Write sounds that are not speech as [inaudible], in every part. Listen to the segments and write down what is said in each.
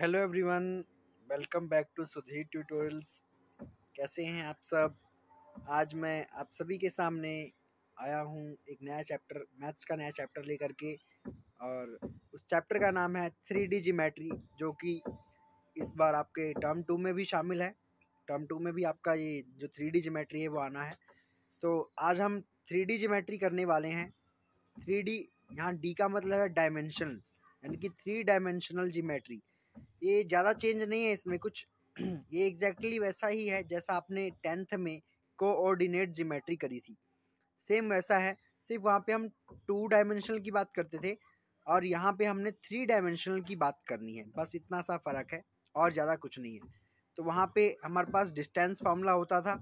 Hello everyone welcome back to Sudhir tutorials कैसे हैं आप सब आज मैं आप सभी के सामने आया हूं एक नया चैप्टर मैथ्स का नया चैप्टर लेकर के और उस चैप्टर का नाम है थ्री डी जीमेट्री जो कि इस बार आपके टर्म टू में भी शामिल है टर्म टू में भी आपका ये जो थ्री डी जीमेट्री है वो आना है तो आज हम थ्री डी जीमेट्री करने वाले हैं थ्री डी यहाँ डी का मतलब है डायमेंशन यानी कि थ्री डायमेंशनल जीमेट्री ये ज़्यादा चेंज नहीं है इसमें कुछ [clears throat] ये एग्जैक्टली exactly वैसा ही है जैसा आपने टेंथ में कोऑर्डिनेट जीमेट्री करी थी सेम वैसा है सिर्फ वहाँ पे हम टू डायमेंशनल की बात करते थे और यहाँ पे हमने थ्री डायमेंशनल की बात करनी है बस इतना सा फ़र्क है और ज़्यादा कुछ नहीं है तो वहाँ पे हमारे पास डिस्टेंस फार्मूला होता था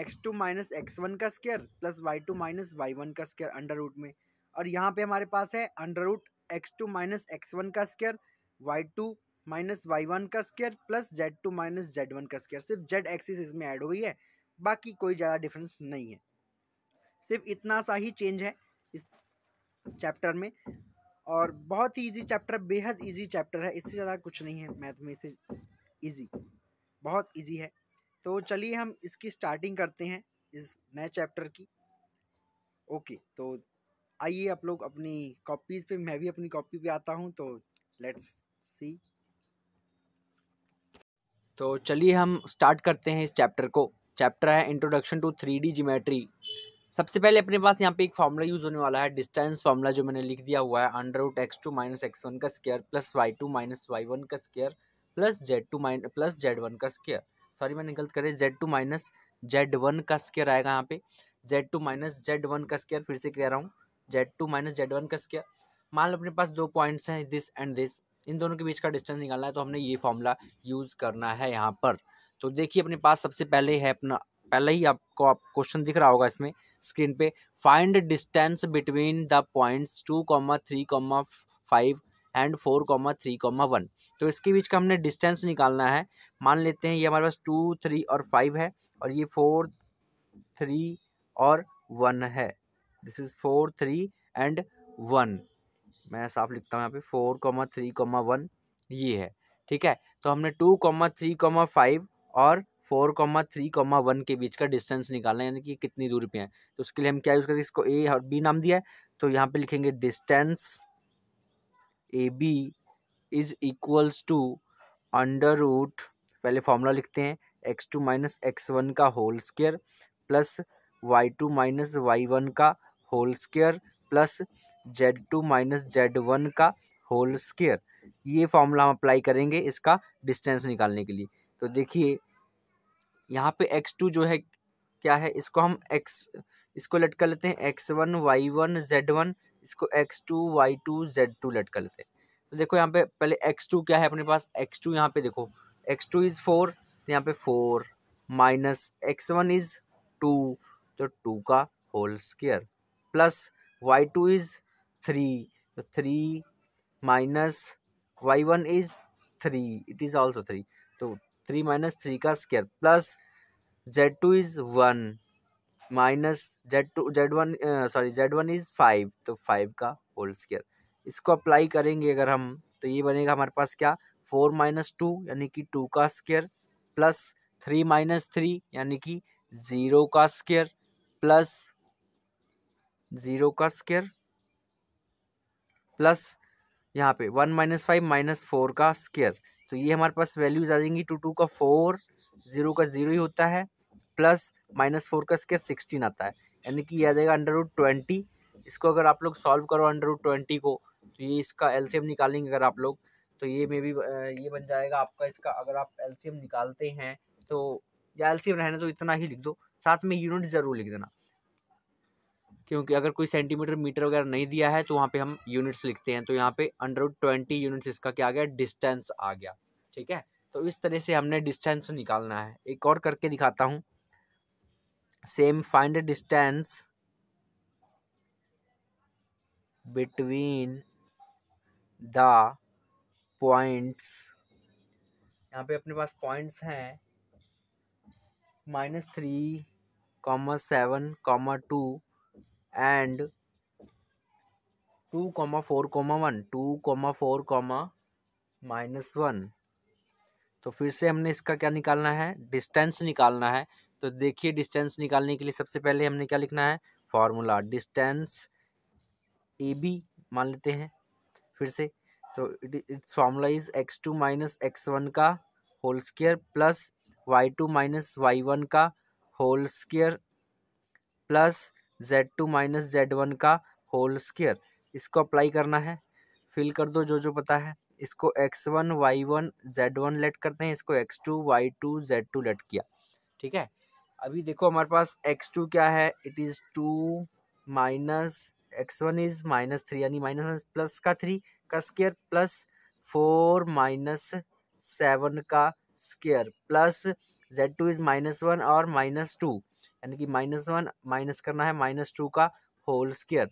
X two minus x one का square plus Y two minus Y one का स्केयर अंडर रूट में और यहाँ पे हमारे पास है under root X two minus x one का square Y two minus Y one का square plus Z two minus Z one का स्केयर सिर्फ जेड एक्सिस इसमें ऐड हुई है बाकी कोई ज़्यादा डिफरेंस नहीं है सिर्फ इतना सा ही चेंज है इस चैप्टर में और बहुत ही ईजी चैप्टर बेहद ईजी चैप्टर है इससे ज़्यादा कुछ नहीं है मैथ में इससे ईजी बहुत ईजी है तो चलिए हम इसकी स्टार्टिंग करते हैं इस नए चैप्टर की ओके तो आइए आप लोग अपनी कॉपीज़ पे मैं भी अपनी कॉपी पे आता हूँ तो लेट्स सी तो चलिए हम स्टार्ट करते हैं इस चैप्टर को चैप्टर है introduction to three D geometry सबसे पहले अपने पास यहाँ पे एक फार्मूला यूज़ होने वाला है डिस्टेंस फार्मूला जो मैंने लिख दिया हुआ है under root X two minus x one का square plus Y two minus Y one का square plus Z two minus plus Z one का स्केयर सॉरी मैंने गलत करे Z two minus Z one का स्केयर आएगा यहाँ पे Z two minus Z one का स्केयर फिर से कह रहा हूँ Z two minus Z one का स्केयर मान लो अपने पास दो पॉइंट्स हैं दिस एंड दिस इन दोनों के बीच का डिस्टेंस निकालना है तो हमने ये फॉर्मूला यूज़ करना है यहाँ पर तो देखिए अपने पास सबसे पहले है अपना पहले ही आपको आप क्वेश्चन दिख रहा होगा इसमें स्क्रीन पे find distance between the points two comma three comma five and four comma three comma one तो इसके बीच का हमने डिस्टेंस निकालना है मान लेते हैं ये हमारे पास टू थ्री और फाइव है और ये फोर थ्री और वन है this is four three and one मैं साफ लिखता हूँ यहाँ पे four comma three comma one ये है ठीक है तो हमने two comma three comma five और four comma three comma one के बीच का डिस्टेंस निकालना है यानी कि कितनी दूरी पे है तो उसके लिए हम क्या यूज़ करेंगे इसको ए और बी नाम दिया है तो यहाँ पे लिखेंगे distance A B is equals to under root पहले फॉर्मूला लिखते हैं x two minus x one का whole square plus Y two minus Y one का whole square plus Z two minus Z one का होल स्केयर ये formula हम apply करेंगे इसका डिस्टेंस निकालने के लिए तो देखिए यहाँ पे एक्स टू जो है क्या है इसको हम एक्स इसको लटका लेते हैं X one Y one Z one इसको X two Y two Z two लटका लेते हैं तो देखो यहाँ पे पहले एक्स टू क्या है अपने पास एक्स टू यहाँ पे देखो एक्स टू इज़ फोर तो यहाँ पे four minus x one is two तो टू का whole square plus Y two is three uh, तो three minus Y one is three it is also three तो थ्री माइनस थ्री का square plus Z two is one minus Z two Z one sorry Z one is five तो five का whole square इसको apply करेंगे अगर हम तो ये बनेगा हमारे पास क्या फोर माइनस टू यानी कि टू का square plus three minus three यानी कि ज़ीरो का स्केयर प्लस ज़ीरो का स्केयर प्लस यहाँ पे one minus five minus four का स्केयर तो ये हमारे पास वैल्यूज आ जाएंगी टू टू का फोर जीरो का जीरो ही होता है प्लस माइनस फोर का स्केयर सिक्सटीन आता है यानी कि ये आ जाएगा अंडर रूट ट्वेंटी इसको अगर आप लोग सॉल्व करो अंडर रूट ट्वेंटी को तो ये इसका एम निकालेंगे अगर आप लोग तो ये मे बी ये बन जाएगा आपका इसका अगर आप एम निकालते हैं तो या एम रहने तो इतना ही लिख दो साथ में यूनिट ज़रूर लिख देना क्योंकि अगर कोई सेंटीमीटर मीटर वगैरह नहीं दिया है तो वहाँ पे हम यूनिट्स लिखते हैं तो यहाँ पे अंडर ट्वेंटी यूनिट्स इसका क्या आ गया डिस्टेंस आ गया ठीक है तो इस तरह से हमने डिस्टेंस निकालना है एक और करके दिखाता हूँ same find distance between the points यहाँ पे अपने पास पॉइंट्स हैं minus three comma seven comma two and two comma four comma one two comma four comma minus one तो फिर से हमने इसका क्या निकालना है डिस्टेंस निकालना है तो देखिए डिस्टेंस निकालने के लिए सबसे पहले हमने क्या लिखना है फॉर्मूला डिस्टेंस ए बी मान लेते हैं फिर से तो it's formula is X two minus x one का whole square plus Y two minus Y one का whole square plus Z two minus Z one का होल स्केयर इसको अप्लाई करना है फिल कर दो जो जो पता है इसको x one Y one Z one let करते हैं इसको X two Y two Z two let किया ठीक है अभी देखो हमारे पास एक्स टू क्या है it is two minus x one is minus three यानी माइनस प्लस का थ्री का square plus four minus seven का square plus Z two is minus one और माइनस टू यानी कि माइनस वन माइनस करना है माइनस टू का होल स्केयर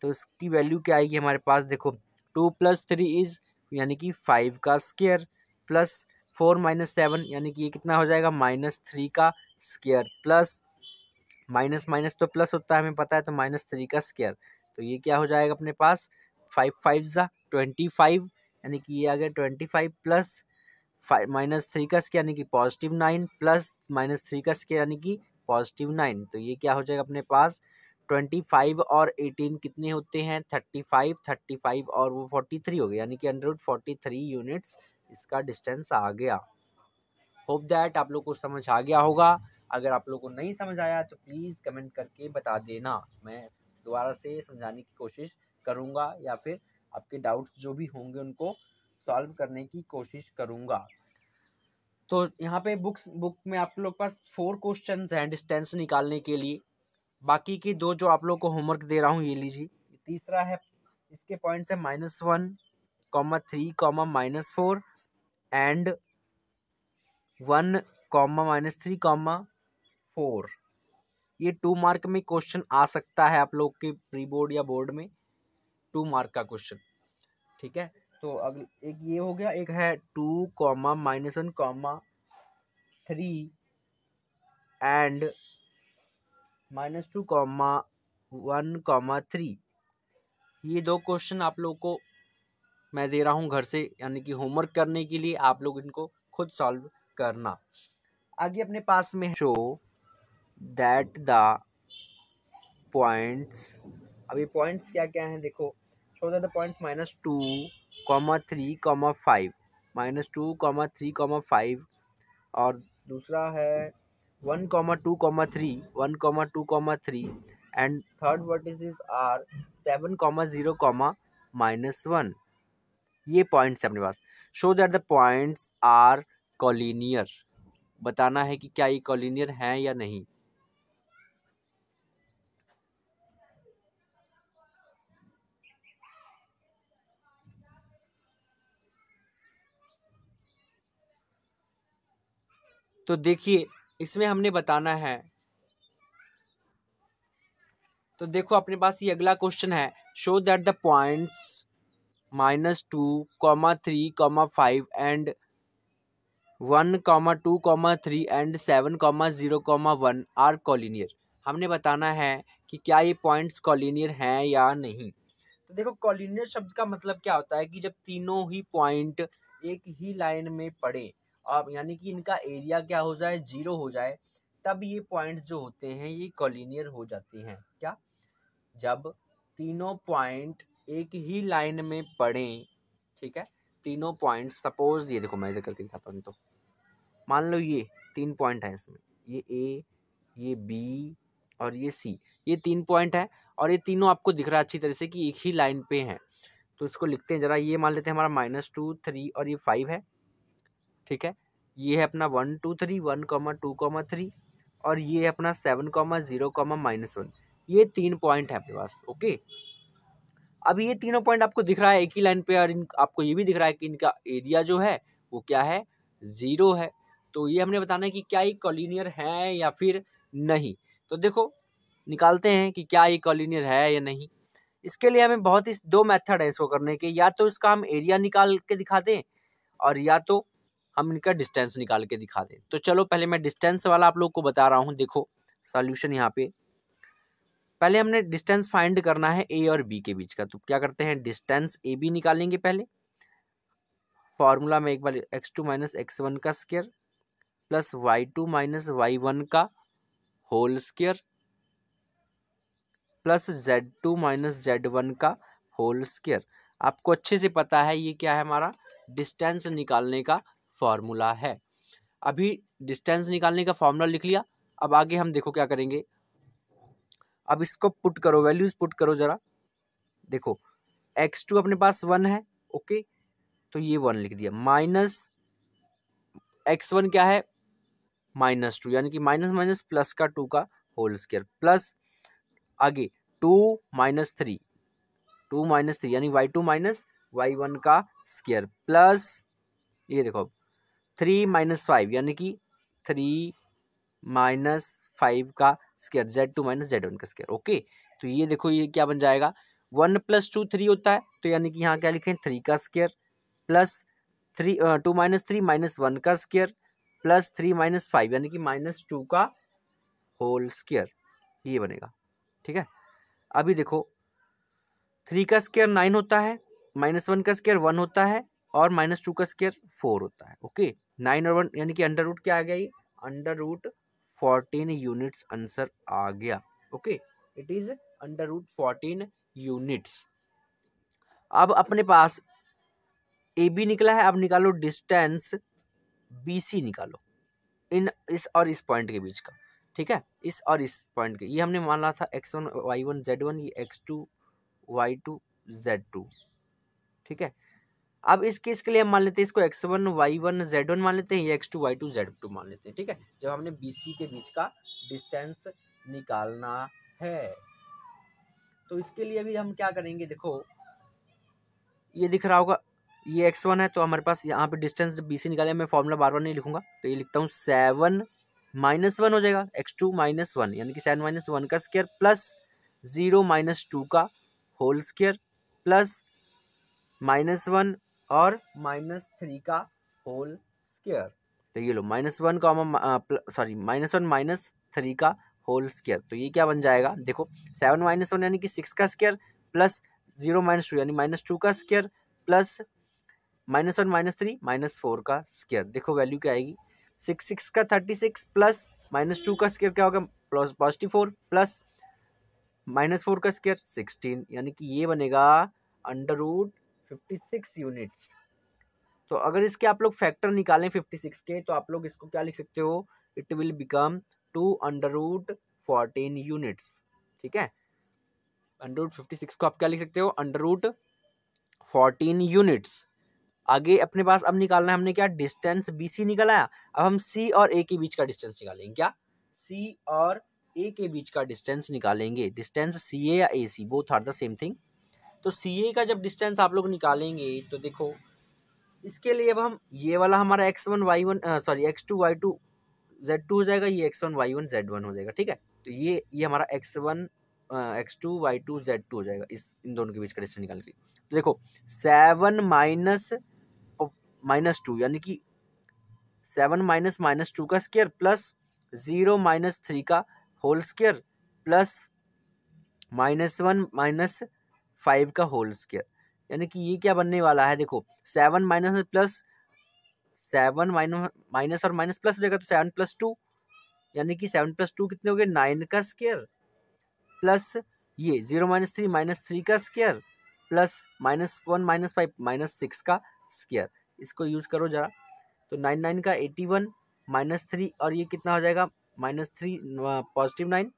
तो इसकी वैल्यू क्या आएगी हमारे पास देखो टू प्लस थ्री इज यानी कि फाइव का square plus four minus seven यानी कि ये कितना हो जाएगा माइनस थ्री का स्केयर प्लस माइनस माइनस तो प्लस होता है हमें पता है तो माइनस थ्री का स्केयर तो ये क्या हो जाएगा अपने पास फाइव फाइव ज़ा ट्वेंटी फाइव यानी कि ये आ गया twenty five plus five minus three का स्केयर यानी कि positive nine plus minus three का स्केयर यानी कि पॉजिटिव नाइन तो ये क्या हो जाएगा अपने पास ट्वेंटी फाइव और एटीन कितने होते हैं थर्टी फाइव थर्टी फाइव और वो फोर्टी थ्री हो गया यानी कि अंडर फोर्टी थ्री यूनिट्स इसका डिस्टेंस आ गया होप दैट आप लोग को समझ आ गया होगा अगर आप लोग को नहीं समझ आया तो प्लीज़ कमेंट करके बता देना मैं दोबारा से समझाने की कोशिश करूँगा या फिर आपके डाउट्स जो भी होंगे उनको सॉल्व करने की कोशिश करूँगा तो यहाँ पे बुक्स बुक में आप लोग पास फोर क्वेश्चन हैं डिस्टेंस निकालने के लिए बाकी के दो जो आप लोग को होमवर्क दे रहा हूँ ये लीजिए तीसरा है इसके पॉइंट्स है minus one comma three comma minus four and one comma minus three comma four ये टू मार्क में क्वेश्चन आ सकता है आप लोग के प्री बोर्ड या बोर्ड में टू मार्क का क्वेश्चन ठीक है तो अगल एक ये हो गया एक है two comma minus one comma three and minus two comma one comma three ये दो क्वेश्चन आप लोग को मैं दे रहा हूँ घर से यानी कि होमवर्क करने के लिए आप लोग इनको खुद सॉल्व करना आगे अपने पास में शो दैट द पॉइंट्स अभी पॉइंट्स क्या क्या हैं देखो show that the points minus two comma three comma five minus two comma three comma five और दूसरा है one comma two comma three one comma two comma three and third is are seven comma zero comma minus one ये points है अपने पास show that the points are collinear बताना है कि क्या ये कॉलिनियर हैं या नहीं तो देखिए इसमें हमने बताना है तो देखो अपने पास ये अगला क्वेश्चन है show that the points minus two comma three comma five and one comma two comma three and seven comma zero comma one are collinear हमने बताना है कि क्या ये पॉइंट्स कॉलिनियर हैं या नहीं तो देखो कॉलिनियर शब्द का मतलब क्या होता है कि जब तीनों ही पॉइंट एक ही लाइन में पड़े आप यानी कि इनका एरिया क्या हो जाए जीरो हो जाए तब ये पॉइंट जो होते हैं ये कॉलिनियर हो जाते हैं क्या जब तीनों पॉइंट एक ही लाइन में पड़े ठीक है तीनों पॉइंट सपोज ये देखो मैं इधर करके दिखाता हूँ तो मान लो ये तीन पॉइंट है इसमें ये ए ये बी और ये सी ये तीन पॉइंट है और ये तीनों आपको दिख रहा है अच्छी तरह से कि एक ही लाइन पे हैं तो इसको लिखते हैं ज़रा ये मान लेते हैं हमारा माइनस टू थ्री और ये फाइव है ठीक है ये है अपना one two three one comma two comma three और ये है अपना seven comma zero comma minus one ये तीन पॉइंट है अपने पास ओके अब ये तीनों पॉइंट आपको दिख रहा है एक ही लाइन पे और इन आपको ये भी दिख रहा है कि इनका एरिया जो है वो क्या है ज़ीरो है तो ये हमने बताना है कि क्या ये कॉलिनियर है या फिर नहीं तो देखो निकालते हैं कि क्या ये कॉलिनियर है या नहीं इसके लिए हमें बहुत ही दो मेथड है इसको करने के या तो इसका हम एरिया निकाल के दिखाते हैं और या तो हम इनका डिस्टेंस निकाल के दिखा दें तो चलो पहले मैं डिस्टेंस वाला आप लोग को बता रहा हूँ देखो सॉल्यूशन यहाँ पे पहले हमने डिस्टेंस फाइंड करना है ए और बी के बीच का तो क्या करते हैं डिस्टेंस ए बी निकालेंगे पहले फॉर्मूला में एक बार x two minus x one का square plus Y two minus Y one का whole square plus Z two minus Z one का होल स्केयर आपको अच्छे से पता है ये क्या है हमारा डिस्टेंस निकालने का फॉर्मूला है अभी डिस्टेंस निकालने का फॉर्मूला लिख लिया अब आगे हम देखो क्या करेंगे अब इसको पुट करो वैल्यूज पुट करो ज़रा देखो एक्स टू अपने पास वन है ओके तो ये वन लिख दिया माइनस एक्स वन क्या है माइनस टू यानी कि माइनस माइनस प्लस का टू का होल स्केयर प्लस आगे two minus three two minus three यानी y two minus Y one का स्केयर प्लस ये देखो थ्री माइनस फाइव यानी कि थ्री माइनस फाइव का square z two minus Z one का स्केयर ओके तो ये देखो ये क्या बन जाएगा वन प्लस टू थ्री होता है तो यानी कि यहाँ क्या लिखें थ्री का square plus three two minus three minus one का square plus three minus five यानी कि माइनस टू का होल स्केयर ये बनेगा ठीक है अभी देखो थ्री का स्केयर नाइन होता है माइनस वन का स्केयर वन होता है और माइनस टू का स्केयर फोर होता है ओके नाइन और वन यानी कि अंडर रूट क्या आ गया ये under root fourteen units answer आ गया okay it is under root fourteen units अब अपने पास ए बी निकला है अब निकालो डिस्टेंस बी सी निकालो इन इस और इस पॉइंट के बीच का ठीक है इस और इस पॉइंट के ये हमने मान ला था x one Y one Z one ये x two Y two Z two ठीक है अब इस केस के लिए मान लेते हैं इसको x one Y one Z one मान लेते हैं या x two Y two Z two मान लेते हैं ठीक है जब हमने बी सी के बीच का डिस्टेंस निकालना है तो इसके लिए भी हम क्या करेंगे देखो ये दिख रहा होगा ये एक्स वन है तो हमारे पास यहाँ पे डिस्टेंस बी सी निकाले मैं फॉर्मूला बार बार नहीं लिखूंगा तो ये लिखता हूँ सेवन माइनस वन हो जाएगा एक्स टू माइनस वन यानी कि सेवन माइनस वन का square plus zero minus two का whole square plus minus one और माइनस थ्री का होल स्केयर तो ये लो माइनस वन uh, का sorry minus one minus three का होल स्केयर तो ये क्या बन जाएगा देखो सेवन माइनस वन यानी कि सिक्स का square plus zero minus two यानी माइनस टू का square plus minus one minus three minus four का स्केयर देखो वैल्यू क्या आएगी सिक्स सिक्स का thirty six plus minus two का स्केयर क्या होगा plus positive four plus minus four का स्केयर सिक्सटीन यानी कि ये बनेगा under root fifty six units तो अगर इसके आप लोग फैक्टर निकालें फिफ्टी सिक्स के तो आप लोग इसको क्या लिख सकते हो it will become two under root fourteen units ठीक है अंडर रूट फिफ्टी सिक्स को आप क्या लिख सकते हो अंडर रूट फोर्टीन यूनिट्स आगे अपने पास अब निकालना है हमने क्या डिस्टेंस बी सी निकालाया अब हम सी और ए के बीच का डिस्टेंस निकालेंगे क्या सी और ए के बीच का डिस्टेंस निकालेंगे डिस्टेंस सी ए या A C both are the same thing तो सी ए का जब डिस्टेंस आप लोग निकालेंगे तो देखो इसके लिए अब हम ये वाला हमारा x one Y one sorry x two Y two Z two हो जाएगा ये x one Y one Z one हो जाएगा ठीक है तो ये ये हमारा x one x two Y two Z two हो जाएगा इस इन दोनों के बीच का डिस्टेंस निकाल के तो देखो सेवन माइनस माइनस टू यानी कि सेवन माइनस माइनस टू का square plus zero minus three का whole square plus minus one minus five का होल स्केयर यानी कि ये क्या बनने वाला है देखो seven minus plus seven minus minus और माइनस प्लस जाएगा तो सेवन प्लस टू यानी कि सेवन प्लस टू कितने हो गए नाइन का स्केयर प्लस ये zero minus three minus three का square plus minus one minus five minus six का स्केयर इसको यूज़ करो ज़रा तो नाइन नाइन का एटी वन माइनस थ्री और ये कितना हो जाएगा माइनस थ्री पॉजिटिव नाइन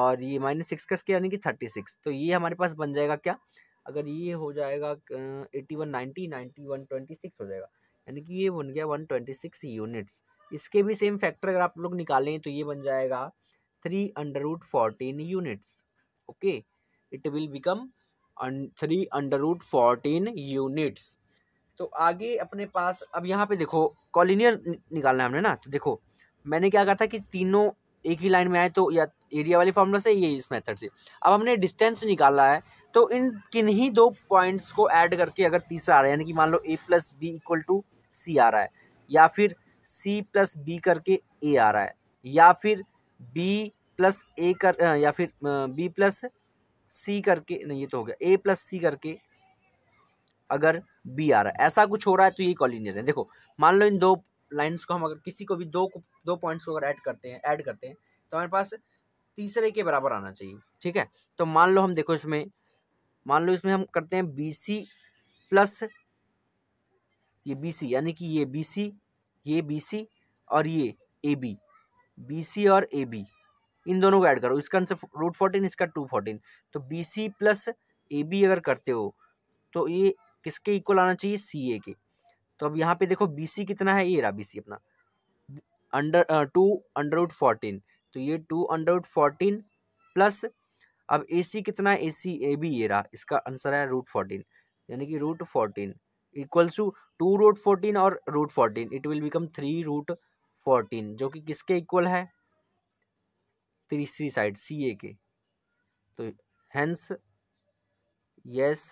और ये माइनस सिक्स का स्केयर यानी कि थर्टी सिक्स तो ये हमारे पास बन जाएगा क्या अगर ये हो जाएगा eighty one ninety ninety one twenty six हो जाएगा यानी कि ये बन गया वन ट्वेंटी सिक्स यूनिट्स इसके भी सेम फैक्टर अगर आप लोग निकालें तो ये बन जाएगा three under root fourteen units okay it will become three under root fourteen units तो आगे अपने पास अब यहाँ पे देखो कॉलिनियर निकालना है हमने ना तो देखो मैंने क्या कहा था कि तीनों एक ही लाइन में आए तो या एरिया वाली फार्मूला से ये इस मेथड से अब हमने डिस्टेंस निकाला है तो इन किन्हीं दो पॉइंट्स को ऐड करके अगर तीसरा आ रहा है यानी कि मान लो A plus B equal to C आ रहा है या फिर सी प्लस बी करके ए आ रहा है या फिर बी प्लस ए कर या फिर बी प्लस सी करके नहीं ये तो हो गया ए प्लस सी करके अगर बी आ रहा है ऐसा कुछ हो रहा है तो ये कॉलिनियर है देखो मान लो इन दो लाइंस को हम अगर किसी को भी दो दो पॉइंट्स को अगर ऐड करते हैं ऐड करते हैं तो हमारे पास तीसरे के बराबर आना चाहिए ठीक है तो मान लो हम देखो इसमें मान लो इसमें हम करते हैं बी सी प्लस ये बी सी यानी कि ये बी सी ये बी सी और ये ए बी बी सी और ए बी इन दोनों को ऐड करो इसका आंसर रूट फोर्टीन इसका टू फोर्टीन तो B C plus A B अगर करते हो तो ये किसके इक्वल आना चाहिए सी ए के तो अब यहाँ पे देखो बी सी कितना है ये रहा बी सी अपना under two under root fourteen तो ये two under root fourteen plus अब ए सी कितना ए सी ए बी ये रहा इसका आंसर है रूट फोर्टीन यानी कि root fourteen equals to two root fourteen और root fourteen it will become three root fourteen जो कि किसके इक्वल है तीसरी साइड सी ए के तो hence yes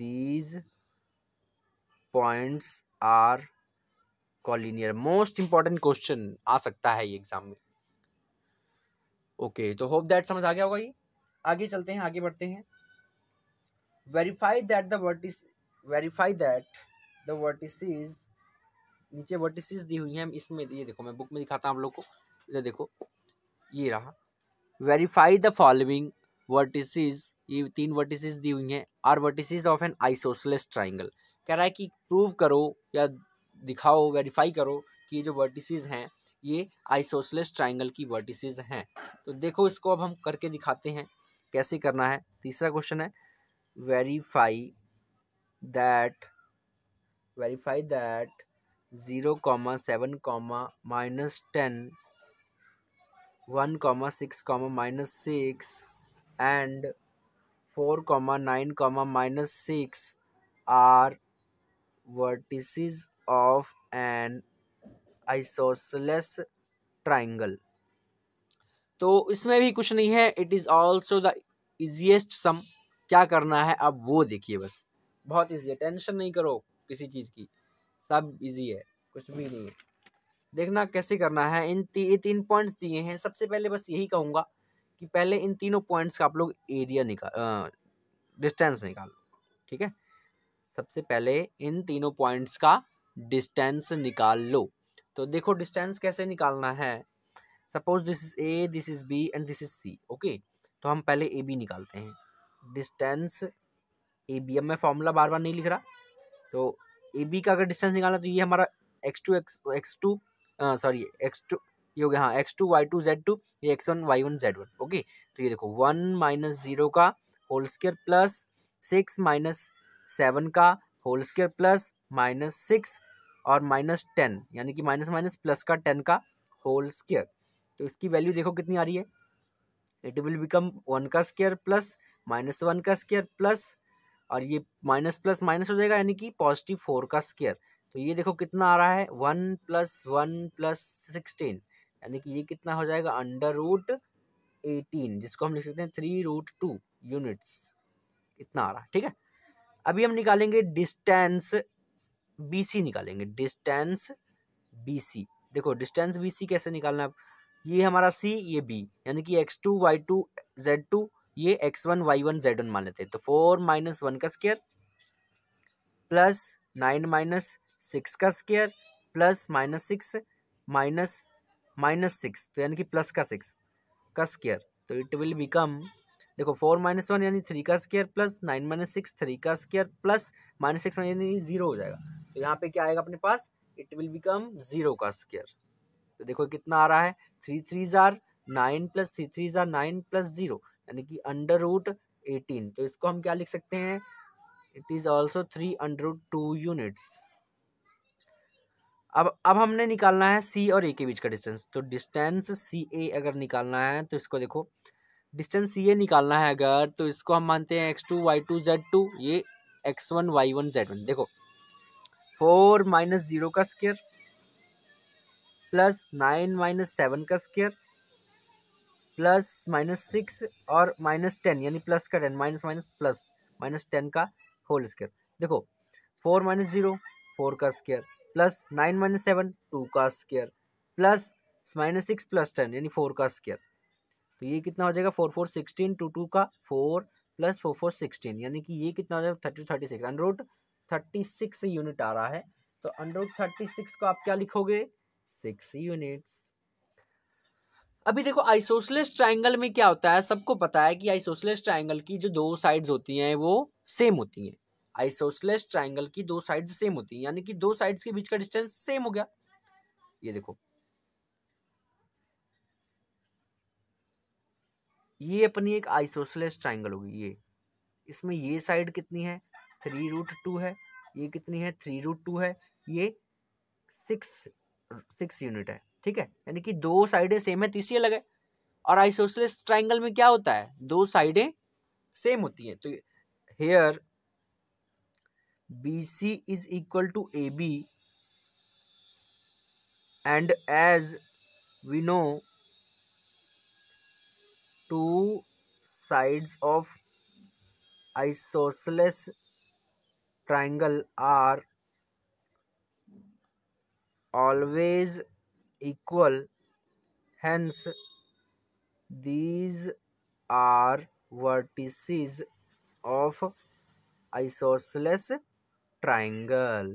these points are collinear most important question आ सकता है ये एग्जाम में ओके तो होप दैट समझ आ गया होगा ये आगे चलते हैं आगे बढ़ते हैं verify that the vertices verify that the vertices नीचे वर्टिसज दी हुई हैं इसमें ये देखो मैं बुक में दिखाता हूँ आप लोग को इधर देखो ये रहा वेरीफाई द फॉलोइंग वर्टिसज ये तीन वर्टिसज दी हुई हैं are vertices of an isosceles triangle कह रहा है कि प्रूव करो या दिखाओ वेरीफाई करो कि ये जो वर्टिसज हैं ये आइसोसलेस ट्राइंगल की वर्टिसेज हैं तो देखो इसको अब हम करके दिखाते हैं कैसे करना है तीसरा क्वेश्चन है verify that verify that zero comma seven comma minus ten one comma six comma minus six and four comma nine comma minus six are vertices of an isosceles triangle तो इसमें भी कुछ नहीं है it is also the easiest sum क्या करना है अब वो देखिए बस बहुत ईजी है टेंशन नहीं करो किसी चीज़ की सब इजी है कुछ भी नहीं है देखना कैसे करना है इन ती, तीन पॉइंट्स दिए हैं सबसे पहले बस यही कहूँगा कि पहले इन तीनों पॉइंट्स का आप लोग एरिया निकाल डिस्टेंस निकालो ठीक है सबसे पहले इन तीनों पॉइंट्स का डिस्टेंस निकाल लो तो देखो डिस्टेंस कैसे निकालना है suppose this is A this is B and this is C okay तो हम पहले ए बी निकालते हैं डिस्टेंस ए बी अब मैं फॉर्मूला बार बार नहीं लिख रहा तो ए बी का अगर डिस्टेंस निकालना तो ये हमारा x two x x two sorry x two ये हो गया हाँ x two Y two Z two ये x one Y one Z one okay तो ये देखो वन माइनस जीरो का whole square plus six minus seven का whole square plus minus six और माइनस टेन यानी कि माइनस माइनस प्लस का टेन का होल स्केयर तो इसकी वैल्यू देखो कितनी आ रही है इट विल बिकम वन का स्केयर प्लस माइनस वन का स्केयर प्लस और ये माइनस प्लस माइनस हो जाएगा यानी कि पॉजिटिव फोर का स्केयर तो ये देखो कितना आ रहा है one plus one plus sixteen यानी कि ये कितना हो जाएगा अंडर रूट एटीन जिसको हम लिख सकते हैं थ्री रूट टू यूनिट्स इतना आ रहा है ठीक है अभी हम निकालेंगे डिस्टेंस बी सी निकालेंगे डिस्टेंस बी सी देखो डिस्टेंस बी सी कैसे निकालना है ये हमारा सी ये बी यानी कि x two Y two Z two ये x one Y one Z one मान लेते हैं तो फोर माइनस वन का square plus nine minus six का square plus minus six minus minus six तो यानी कि प्लस का सिक्स का स्केयर तो इट विल बिकम देखो फोर माइनस वन यानी थ्री का square plus nine minus six three का स्केयर प्लस माइनस सिक्स यानी जीरो हो जाएगा तो यहाँ पे क्या आएगा अपने पास इट विल बिकम जीरो का स्केयर तो देखो कितना आ रहा है थ्री थ्री जार नाइन प्लस थ्री थ्री जार नाइन प्लस जीरो यानी कि अंडर रूट एटीन तो इसको हम क्या लिख सकते हैं it is also three under root two units अब अब हमने निकालना है सी और ए के बीच का डिस्टेंस तो डिस्टेंस सी ए अगर निकालना है तो इसको देखो डिस्टेंस सी ए निकालना है अगर तो इसको हम मानते हैं x two Y two Z two ये x one Y one Z one देखो फोर माइनस ज़ीरो का square plus nine minus seven का स्केयर प्लस माइनस सिक्स और माइनस टेन यानी प्लस का ten minus minus plus minus ten का whole square देखो four minus zero four का square plus nine minus seven two का square plus minus six plus ten यानी four का square तो ये कितना हो जाएगा four four sixteen two two का four plus four four sixteen यानी कि ये कितना हो जाएगा thirty thirty six under root thirty six unit आ रहा है तो अंडर रूट थर्टी सिक्स को आप क्या लिखोगे सिक्स यूनिट्स अभी देखो आइसोसलेस ट्राइंगल में क्या होता है सबको पता है कि आइसोसलेस ट्राइंगल की जो दो साइड्स होती हैं वो सेम होती हैं आइसोसलेस ट्राइंगल की दो साइड्स सेम होती हैं यानी कि दो साइड्स के बीच का डिस्टेंस सेम हो गया ये देखो ये अपनी एक आइसोसलेस ट्राइंगल होगी ये इसमें ये साइड कितनी है थ्री रूट टू है ये कितनी है थ्री रूट टू है ये सिक्स सिक्स यूनिट है ठीक है यानी कि दो साइडें सेम है तीसरी अलग है और आइसोसलेस ट्राइंगल में क्या होता है दो साइडें सेम होती हैं तो here B C is equal to A B and as we know two sides of isosceles triangle are always equal hence these are vertices of isosceles triangle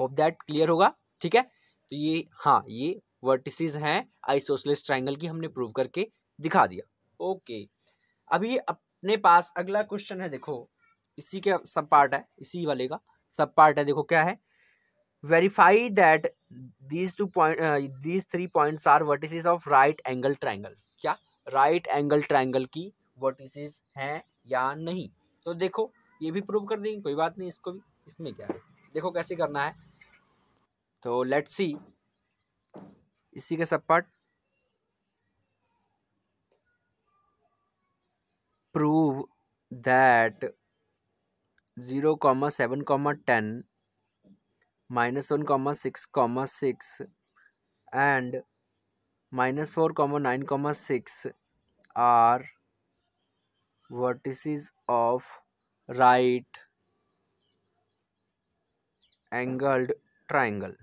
hope that clear होगा ठीक है तो ये हाँ ये वर्टिसेस हैं isosceles triangle की हमने प्रूव करके दिखा दिया ओके okay. अभी अपने पास अगला क्वेश्चन है देखो इसी के सब पार्ट है इसी वाले का सब पार्ट है देखो क्या है verify that these two point these three points are vertices of right angle triangle क्या राइट एंगल ट्राइंगल की वर्टिसेस हैं या नहीं तो देखो ये भी प्रूव कर देंगे कोई बात नहीं इसको भी इसमें क्या है देखो कैसे करना है तो लेट सी इसी के सब part prove that zero comma seven comma ten minus one comma six comma six and minus four comma nine comma six are vertices of right angled triangle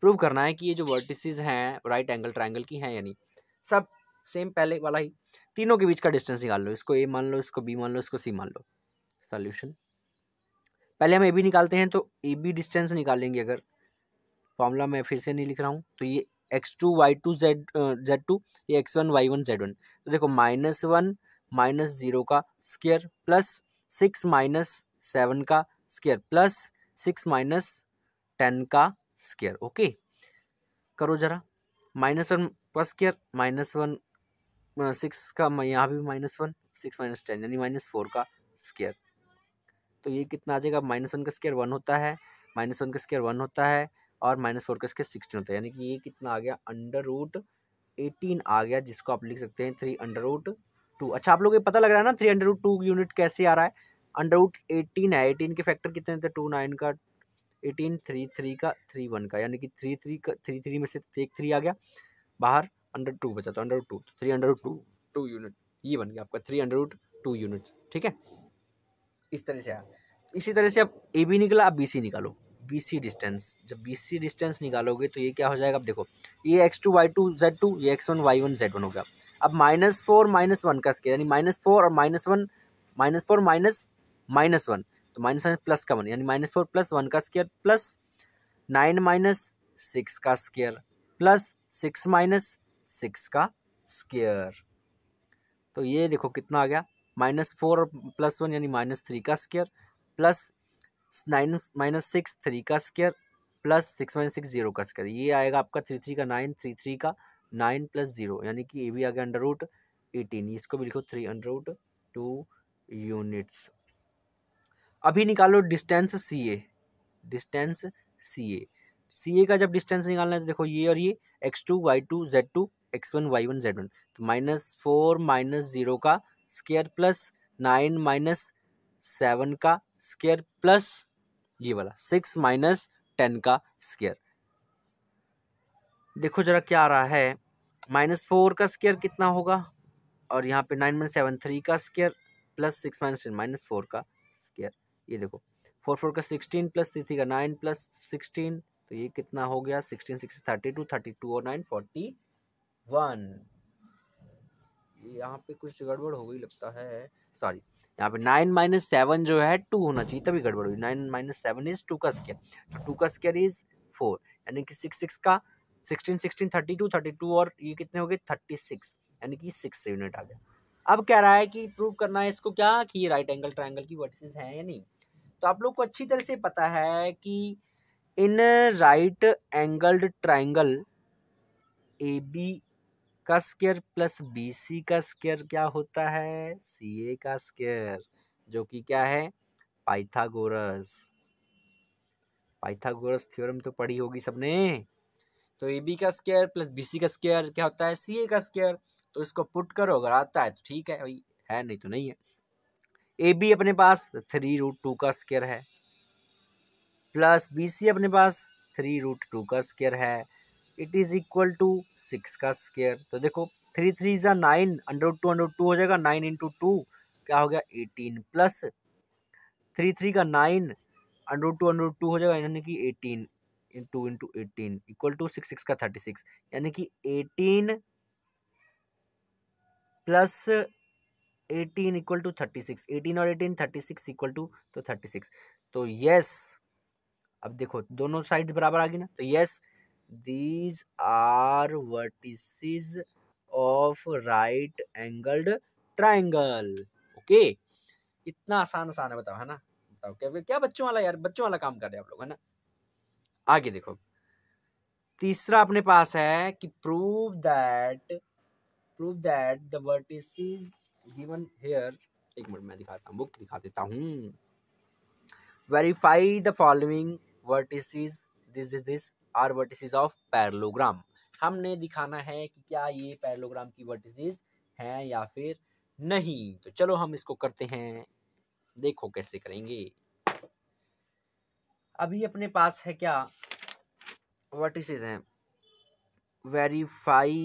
prove करना है कि ये जो वर्टिसेस हैं right angle triangle की हैं यानी सब सेम पहले वाला ही तीनों के बीच का डिस्टेंस निकाल लो इसको ए मान लो इसको बी मान लो इसको सी मान लो सॉल्यूशन पहले हम ए बी निकालते हैं तो ए बी डिस्टेंस निकालेंगे अगर फॉर्मूला मैं फिर से नहीं लिख रहा हूँ तो ये x two Y two z z two ये x one Y one Z one तो देखो माइनस वन माइनस ज़ीरो का square plus six minus seven का square plus six minus ten का स्केयर ओके करो ज़रा माइनस वन का square minus one six का यहाँ भी minus one six minus ten यानी माइनस फोर का स्केयर तो ये कितना आ जाएगा माइनस वन का स्केयर वन होता है माइनस वन का स्केयर वन होता है और माइनस फोर का स्केयर सिक्सटीन होता है यानी कि ये कितना आ गया अंडर रूट एटीन आ गया जिसको आप लिख सकते हैं थ्री अंडर रूट टू अच्छा आप लोग ये पता लग रहा है ना three under root two unit कैसे आ रहा है अंडर रूट एटीन है एटीन के फैक्टर कितने होते हैं टू नाइन का एटीन थ्री थ्री का थ्री वन का यानी कि थ्री थ्री का थ्री थ्री में से तो एक थ्री आ गया बाहर अंडर टू बचा तो under two three under two two unit ये बन गया आपका थ्री अंडर टू यूनिट ठीक है इस तरह से आया इसी तरह से अब ए बी निकला आप बी सी निकालो बी सी डिस्टेंस जब बी सी डिस्टेंस निकालोगे तो ये क्या हो जाएगा अब देखो ये x two Y two Z two ये x one Y one Z one हो गया अब माइनस फोर माइनस वन का स्केयर यानी माइनस फोर और minus one minus four minus minus one तो माइनस वन प्लस का वन यानी माइनस फोर प्लस वन का square plus nine minus six का square plus six minus six का square तो ये देखो कितना आ गया माइनस फोर प्लस वन यानी माइनस थ्री का square plus nine minus six three का square plus six minus six zero का स्केयर ये आएगा आपका थ्री थ्री का नाइन थ्री थ्री का नाइन प्लस जीरो यानी कि ये भी आ गया अंडर रूट एटीन इसको भी लिखो three under root two units अभी निकालो डिस्टेंस सी ए डिस्टेंस सी ए सी ए का जब डिस्टेंस निकालना है तो देखो ये और ये x two Y two Z two x one Y one Z one तो माइनस फोर माइनस जीरो का square plus nine minus seven का स्केयर प्लस ये वाला सिक्स माइनस टेन का स्केयर देखो जरा क्या आ रहा है माइनस फोर का स्केयर कितना होगा और यहाँ पे नाइन माइनस सेवन थ्री का square plus six minus ten minus four का स्केयर ये देखो फोर फोर का सिक्सटीन प्लस थ्री थ्री का नाइन प्लस सिक्सटीन तो ये कितना हो गया sixteen six thirty two thirty two और नाइन फोर्टी वन यहाँ पे कुछ गड़बड़ हो गई लगता है सॉरी यहाँ पे नाइन माइनस सेवन जो है टू होना चाहिए तभी गड़बड़ हुई nine minus seven is two का स्केयर तो टू का स्केयर इज फोर यानी कि सिक्स सिक्स का sixteen sixteen thirty two thirty two और ये कितने हो गए थर्टी सिक्स यानी कि सिक्स से यूनिट आ गया अब कह रहा है कि प्रूव करना है इसको क्या कि ये राइट एंगल ट्राइंगल की वर्टिसेस है या नहीं तो आप लोग को अच्छी तरह से पता है कि in right angled triangle A B का स्केयर प्लस बी सी का स्केयर क्या होता है सी ए का स्केयर जो कि क्या है पाइथागोरस पाइथागोरस थ्योरम तो पढ़ी होगी सबने तो ए बी का स्केयर प्लस बी सी का स्केयर क्या होता है सी ए का स्केयर तो इसको पुट करो अगर आता है तो ठीक है भाई है नहीं तो नहीं है ए बी अपने पास थ्री रूट टू का स्केयर है प्लस बी सी अपने पास थ्री रूट टू का स्केयर है it is equal to six का स्केयर तो देखो थ्री थ्री ज़ा nine under two under two हो जाएगा नाइन इंटू टू क्या हो गया एटीन प्लस थ्री थ्री का nine under two under two हो जाएगा यानी कि eighteen two into eighteen equal to six six का थर्टी सिक्स यानी कि eighteen plus eighteen equal to thirty six eighteen और eighteen thirty six equal to तो थर्टी सिक्स तो यस अब देखो दोनों साइड बराबर आ गई ना तो yes these are vertices of right angled triangle okay इतना आसान आसान है बताओ है ना बताओ क्या क्या बच्चों वाला यार बच्चों वाला काम कर रहे हैं आप लोग है ना आगे देखो तीसरा अपने पास है कि prove that prove that the vertices given here एक मिनट मैं दिखाता हूँ बुक दिखा देता हूँ verify the following vertices this is this are vertices of parallelogram हमने दिखाना है कि क्या ये पैरलोग्राम की वर्टिसेस हैं या फिर नहीं तो चलो हम इसको करते हैं देखो कैसे करेंगे अभी अपने पास है क्या वर्टिसेस हैं verify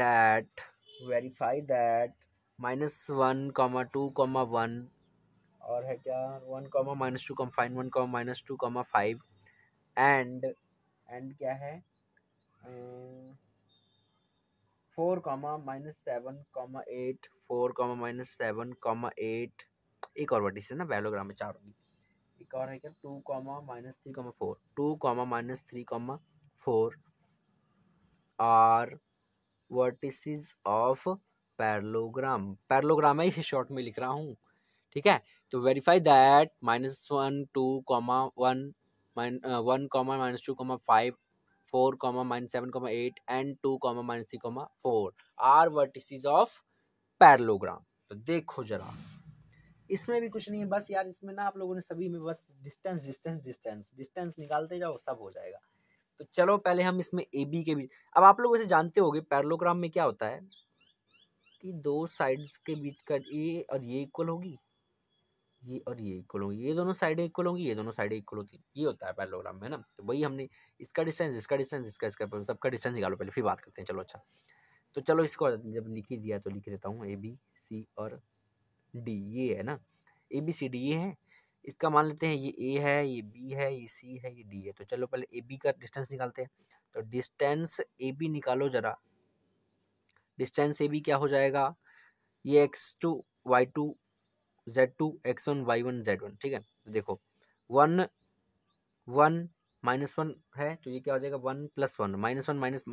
that verify that minus one comma two comma one और है क्या one comma minus two comma five one comma minus two comma five and and क्या है four comma minus seven comma eight four comma minus seven comma eight एक और vertices है ना बैलोग्राम में चार होगी एक और है क्या two comma minus three comma four two comma minus three comma four are vertices of parallelogram parallelogram है इसे शॉर्ट में लिख रहा हूँ ठीक है तो verify that minus one two comma one minus one comma minus two comma five four comma minus seven comma eight and two comma minus three comma four are vertices of parallelogram तो देखो जरा इसमें भी कुछ नहीं है बस यार इसमें ना आप लोगों ने सभी में बस डिस्टेंस डिस्टेंस डिस्टेंस डिस्टेंस निकालते जाओ सब हो जाएगा तो चलो पहले हम इसमें ए बी के बीच अब आप लोग इसे जानते होंगे पैरलोग्राम में क्या होता है कि दो साइड्स के बीच का ए और ये इक्वल होगी ये और ये इक्वल होंगी ये दोनों साइडें इक्वल होंगी ये दोनों साइडें इक्वल होती ये होता है पैरेललोग्राम में ना तो वही हमने इसका डिस्टेंस इसका डिस्टेंस इसका इसका सबका डिस्टेंस निकालो पहले फिर बात करते हैं चलो अच्छा तो चलो इसको जब लिख ही दिया तो लिख देता हूँ ए बी सी और डी ये है ना ए बी सी डी ये है इसका मान लेते हैं ये ए है ये बी है ये सी है ये डी है तो चलो पहले ए बी का डिस्टेंस निकालते हैं तो डिस्टेंस ए बी निकालो ज़रा डिस्टेंस ए बी क्या हो जाएगा ये x two Y two Z two x one Y one Z one ठीक है तो देखो वन वन माइनस वन है तो ये क्या हो जाएगा one plus one minus one minus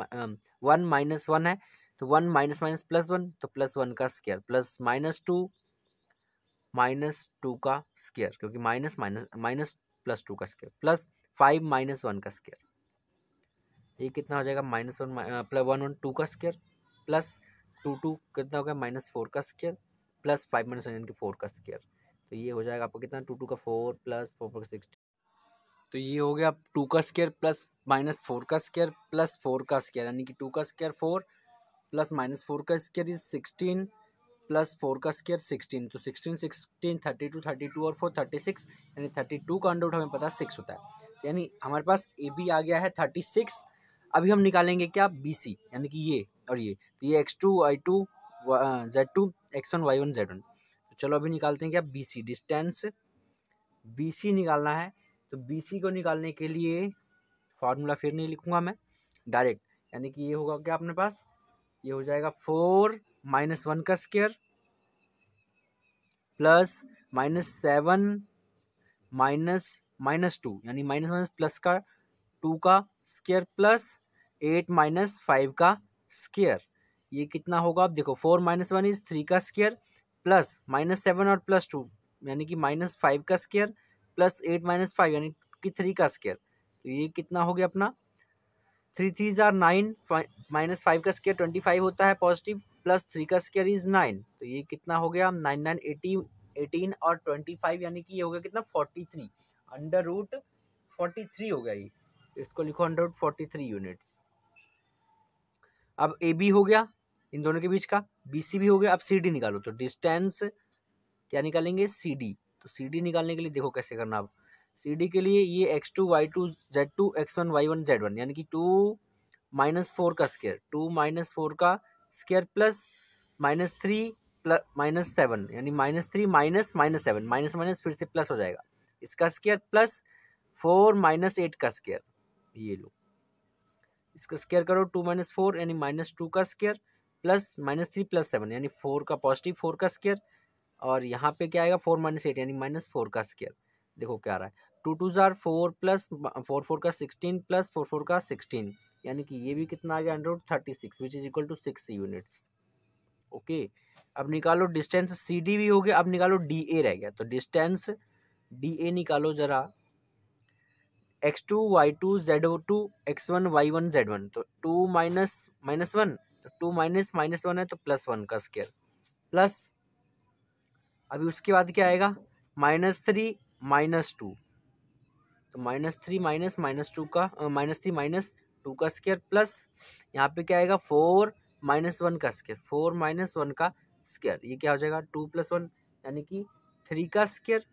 one minus one है तो one minus minus plus one तो प्लस वन का square plus minus two minus two का स्केयर क्योंकि minus minus minus plus two का square plus five minus one का square ये कितना हो जाएगा minus one plus one one two का स्केयर प्लस टू टू कितना हो गया माइनस फोर का square plus five minus one यानी कि फोर का स्केयर तो ये हो जाएगा आपका कितना टू टू का four plus four four sixty तो ये हो गया आप टू का स्केयर प्लस माइनस फोर का स्केयर प्लस फोर का स्केयर यानी कि टू का square four plus minus four का square is sixteen plus four का स्केयर सिक्सटीन तो sixteen sixteen thirty two thirty two और फोर थर्टी सिक्स यानी थर्टी टू का अंडर हमें पता सिक्स होता है तो यानी हमारे पास ए बी आ गया है थर्टी सिक्स अभी हम निकालेंगे क्या बी सी यानी कि ये और ये तो ये x two y two Z two x one Y one Z one तो चलो अभी निकालते हैं क्या B C distance B C निकालना है तो बी सी को निकालने के लिए फार्मूला फिर नहीं लिखूंगा मैं डायरेक्ट यानी कि ये होगा क्या अपने पास ये हो जाएगा फोर माइनस वन का square plus minus seven minus minus two यानी माइनस माइनस प्लस का टू का square plus eight minus five का स्केयर ये कितना होगा आप देखो four minus one is three का स्केयर प्लस माइनस सेवन और प्लस टू यानी कि माइनस फाइव का square plus eight minus five यानी कि थ्री का स्केयर तो ये कितना हो गया अपना थ्री थ्री ज़ार नाइन माइनस फाइव का स्केयर ट्वेंटी फाइव होता है पॉजिटिव प्लस थ्री का स्केयर इज़ नाइन तो ये कितना हो गया नाइन नाइन एटी एटीन और ट्वेंटी फाइव यानी कि ये हो गया कितना forty three under root forty three हो गया ये इसको लिखो under root forty three units अब ए बी हो गया इन दोनों के बीच का बी सी भी हो गया अब सी डी निकालो तो डिस्टेंस क्या निकालेंगे सी डी तो सी डी निकालने के लिए देखो कैसे करना अब सी डी के लिए ये x two Y two Z two x one Y one Z one यानी कि टू माइनस फोर का स्केयर टू माइनस फोर का square plus minus three plus minus seven यानी minus three minus minus seven minus minus फिर से plus हो जाएगा इसका square plus four minus eight का स्केयर ये लो इसका स्केयर करो टू माइनस फोर यानी माइनस टू का square plus minus three plus seven यानी फोर का पॉजिटिव फोर का स्केयर और यहाँ पे क्या आएगा फोर माइनस एट यानी माइनस फोर का स्केयर देखो क्या आ रहा है टू टू ज़ार फोर प्लस फोर फोर का सिक्सटीन प्लस फोर फोर का सिक्सटीन यानी कि ये भी कितना आ गया under thirty six which is equal to six units okay अब निकालो डिस्टेंस सी डी भी हो गया अब निकालो डी ए रह गया तो डिस्टेंस डी ए निकालो ज़रा x two Y two Z two x one Y one Z one तो टू माइनस माइनस वन तो टू माइनस माइनस वन है तो प्लस वन का स्केयर प्लस अभी उसके बाद क्या आएगा माइनस थ्री माइनस टू तो minus three minus minus two का माइनस थ्री माइनस टू का स्केयर प्लस यहाँ पे क्या आएगा फोर माइनस वन का स्केयर फोर माइनस वन का स्केयर ये क्या हो जाएगा टू प्लस वन यानी कि थ्री का स्केयर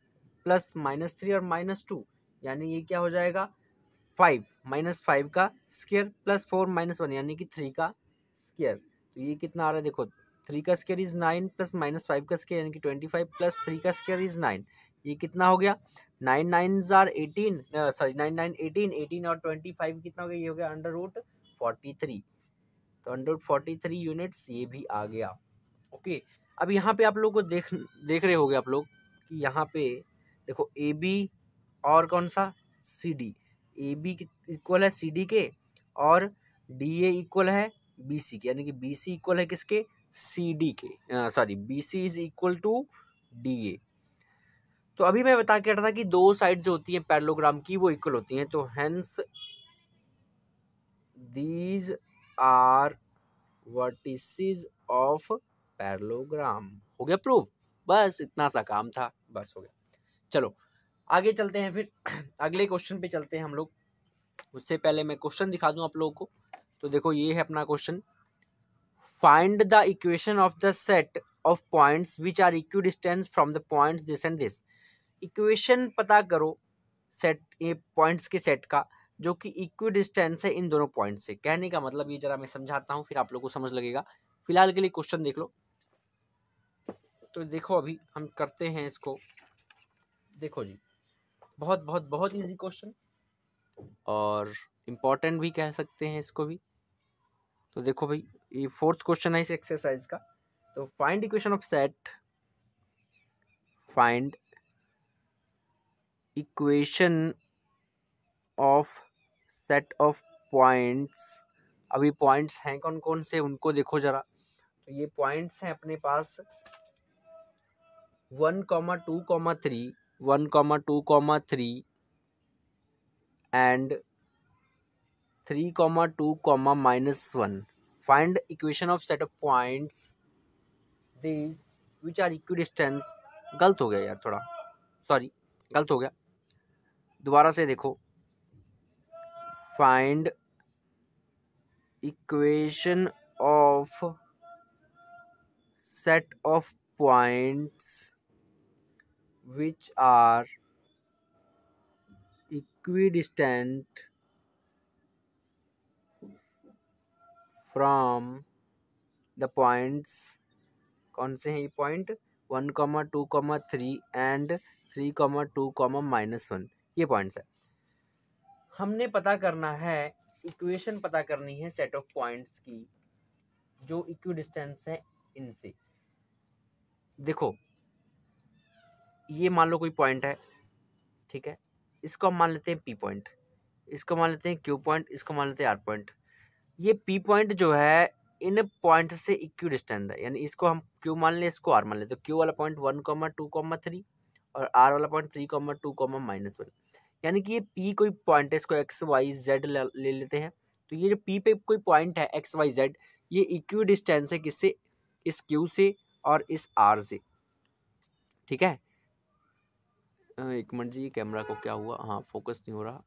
प्लस माइनस थ्री और माइनस टू यानी ये क्या हो जाएगा फाइव माइनस फाइव का square plus four minus one यानी कि थ्री का स्केयर तो ये कितना आ रहा है देखो थ्री का square is nine plus minus five का स्केयर यानी कि ट्वेंटी फाइव प्लस थ्री का स्केयर इज नाइन ये कितना हो गया नाइन नाइन जार eighteen sorry nine nine eighteen eighteen और ट्वेंटी फाइव कितना हो गया ये हो गया अंडर रूट फोर्टी थ्री तो under root forty three units ये भी आ गया ओके अब यहाँ पे आप लोग को देख देख रहे गए आप लोग कि यहाँ पे देखो ए बी और कौन सा C D A B equal है सी डी के और डी ए इक्वल है बी सी के यानी कि बी सी इक्वल है किसके सी डी के sorry B C is equal to D A तो अभी मैं बता के रहा था कि दो साइड जो होती हैं पैरलोग्राम की वो इक्वल होती हैं तो hence these are vertices of parallelogram हो गया प्रूफ बस इतना सा काम था बस हो गया चलो आगे चलते हैं फिर [clears throat] अगले क्वेश्चन पे चलते हैं हम लोग उससे पहले मैं क्वेश्चन दिखा दूं आप लोगों को तो देखो ये है अपना question find the equation of the set of points which are equidistance from the points this and this equation पता करो सेट ये पॉइंट्स के सेट का जो कि इक्वी डिस्टेंस है इन दोनों पॉइंट से कहने का मतलब ये जरा मैं समझाता हूँ फिर आप लोग को समझ लगेगा फिलहाल के लिए क्वेश्चन देख लो तो देखो अभी हम करते हैं इसको देखो जी बहुत बहुत बहुत इजी क्वेश्चन और इम्पॉर्टेंट भी कह सकते हैं इसको भी तो देखो भाई ये फोर्थ क्वेश्चन है इस एक्सरसाइज का तो find equation of set find equation of set of points अभी पॉइंट्स हैं कौन कौन से उनको देखो जरा तो ये पॉइंट्स हैं अपने पास one comma two comma three one comma two comma three and three comma two comma minus one find equation of set of points these which are equidistance गलत हो गया यार थोड़ा सॉरी गलत हो गया दोबारा से देखो find equation of of of which are equidistant from the points कौन से हैं ये point one comma two comma three and three comma two comma minus one ये पॉइंट्स है हमने पता करना है इक्वेशन पता करनी है सेट ऑफ पॉइंट्स की जो इक्वी डिस्टेंस है इनसे देखो ये मान लो कोई पॉइंट है ठीक है इसको हम मान लेते हैं पी पॉइंट इसको मान लेते हैं क्यू पॉइंट इसको मान लेते हैं आर पॉइंट ये पी पॉइंट जो है इन पॉइंट से इक्यू डिस्टेंट है यानी इसको हम क्यू मान लें इसको आर मान लें तो क्यू वाला point one comma two comma three और आर वाला point three comma two comma minus one यानी कि ये पी कोई पॉइंट है इसको एक्स वाई जेड ले लेते हैं तो ये जो पी पे कोई पॉइंट है एक्स वाई जेड ये इक्व डिस्टेंस है किससे इस क्यू से और इस आर से ठीक है एक मिनट जी कैमरा को क्या हुआ हाँ फोकस नहीं हो रहा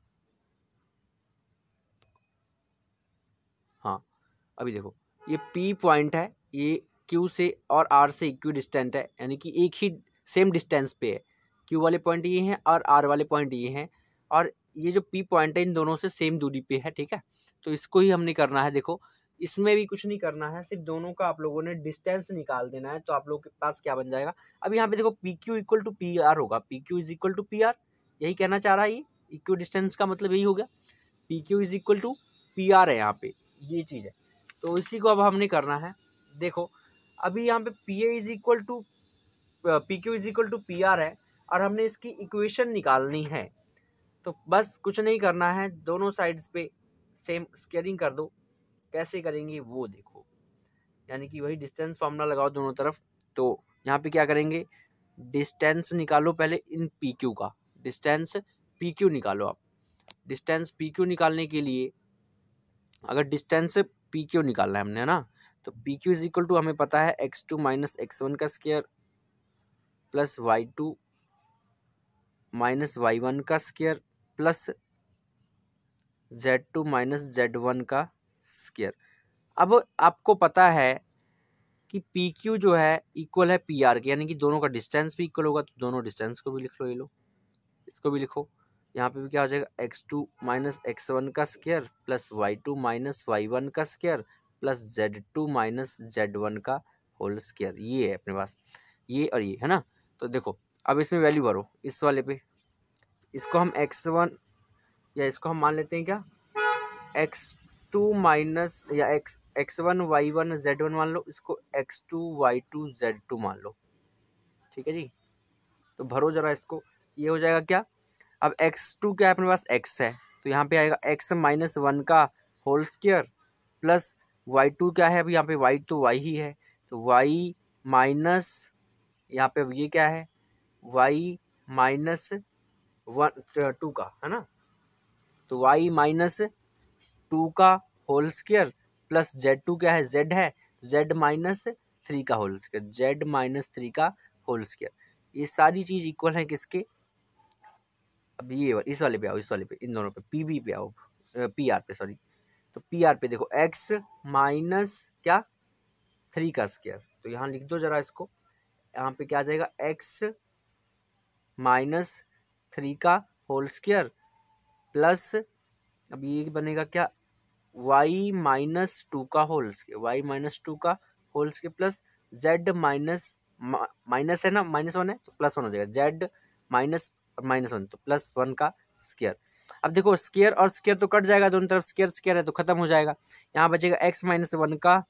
अभी देखो ये पी पॉइंट है ये क्यू से और आर से इक्वी डिस्टेंट है यानी कि एक ही सेम डिस्टेंस पे है क्यू वाले पॉइंट ये हैं और आर वाले पॉइंट ये हैं और ये जो पी पॉइंट है इन दोनों से सेम दूरी पे है ठीक है तो इसको ही हमने करना है देखो इसमें भी कुछ नहीं करना है सिर्फ दोनों का आप लोगों ने डिस्टेंस निकाल देना है तो आप लोगों के पास क्या बन जाएगा अब यहाँ पे देखो P Q equal to P R होगा P Q is equal to P R यही कहना चाह रहा है ये इक्व डिस्टेंस का मतलब यही हो गया P Q is equal to P R है यहाँ पे ये चीज़ है तो इसी को अब हमने करना है देखो अभी यहाँ पे P A is equal to P Q is equal to P R है और हमने इसकी इक्वेशन निकालनी है तो बस कुछ नहीं करना है दोनों साइड्स पे सेम स्केयरिंग कर दो कैसे करेंगे वो देखो यानी कि वही डिस्टेंस फॉर्मूला लगाओ दोनों तरफ तो यहाँ पे क्या करेंगे डिस्टेंस निकालो पहले इन पी क्यू का डिस्टेंस पी क्यू निकालो आप डिस्टेंस पी क्यू निकालने के लिए अगर डिस्टेंस पी क्यू निकालना है हमने है ना तो P Q is equal to हमें पता है X two minus x one का square plus Y two minus Y one का square plus Z two minus Z one का स्केयर अब आपको पता है कि पी क्यू जो है इक्वल है पी आर के यानी कि दोनों का डिस्टेंस भी इक्वल होगा तो दोनों डिस्टेंस को भी लिख लो ये लो इसको भी लिखो यहाँ पे भी क्या हो जाएगा X two minus x one का square plus Y two minus Y one का square plus Z two minus Z one का होल स्केयर ये है अपने पास ये और ये है ना तो देखो अब इसमें वैल्यू भरो इस वाले पे इसको हम एक्स वन या इसको हम मान लेते हैं क्या एक्स टू माइनस या X X one Y one Z one मान लो इसको X two Y two Z two मान लो ठीक है जी तो भरो जरा इसको ये हो जाएगा क्या अब एक्स टू क्या है अपने पास एक्स है तो यहाँ पे आएगा एक्स माइनस वन का whole square plus Y two क्या है अब यहाँ पे वाई तो वाई ही है तो वाई माइनस यहाँ पे ये क्या है वाई माइनस वन टू का है ना तो वाई माइनस टू का whole square plus Z two क्या है जेड है जेड माइनस थ्री का whole square Z minus three का होल स्क्र ये सारी चीज़ इक्वल है किसके अब ये इस वाले पे आओ इस वाले पे इन दोनों पे पी बी पे आओ पी आर पे सॉरी तो पी आर पे देखो एक्स माइनस क्या थ्री का स्क्वायर तो यहाँ लिख दो जरा इसको यहाँ पे क्या आ जाएगा एक्स माइनस थ्री का होल स्क्वायर प्लस अब ये बनेगा क्या वाई माइनस टू का whole square Y minus two का whole square plus Z minus minus है ना माइनस वन है तो प्लस वन हो जाएगा जेड माइनस और माइनस वन तो प्लस वन का स्केयर अब देखो स्केयर और स्केयर तो कट जाएगा दोनों तरफ स्केयर स्केयर है तो खत्म हो जाएगा यहाँ बचेगा एक्स माइनस वन का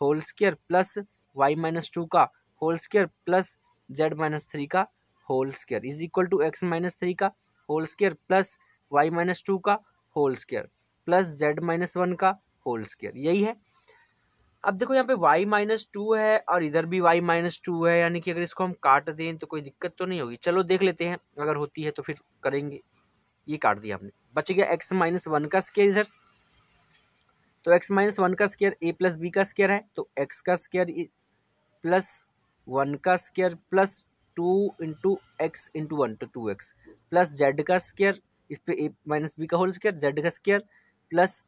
whole square plus Y minus two का whole square plus Z minus three का whole square is equal to X minus three का whole square plus Y minus two का whole square plus Z minus one का whole square यही है अब देखो यहाँ पे y माइनस टू है और इधर भी y माइनस टू है यानी कि अगर इसको हम काट दें तो कोई दिक्कत तो नहीं होगी चलो देख लेते हैं अगर होती है तो फिर करेंगे ये काट दिया हमने बच गया x माइनस वन का स्केयर इधर तो x माइनस वन का स्केयर a प्लस बी का स्केयर है तो x का स्केयर प्लस वन का square plus two into X into one two two X plus Z का स्केयर इस पर ए माइनस बी का होल स्केयर जेड का स्केयर प्लस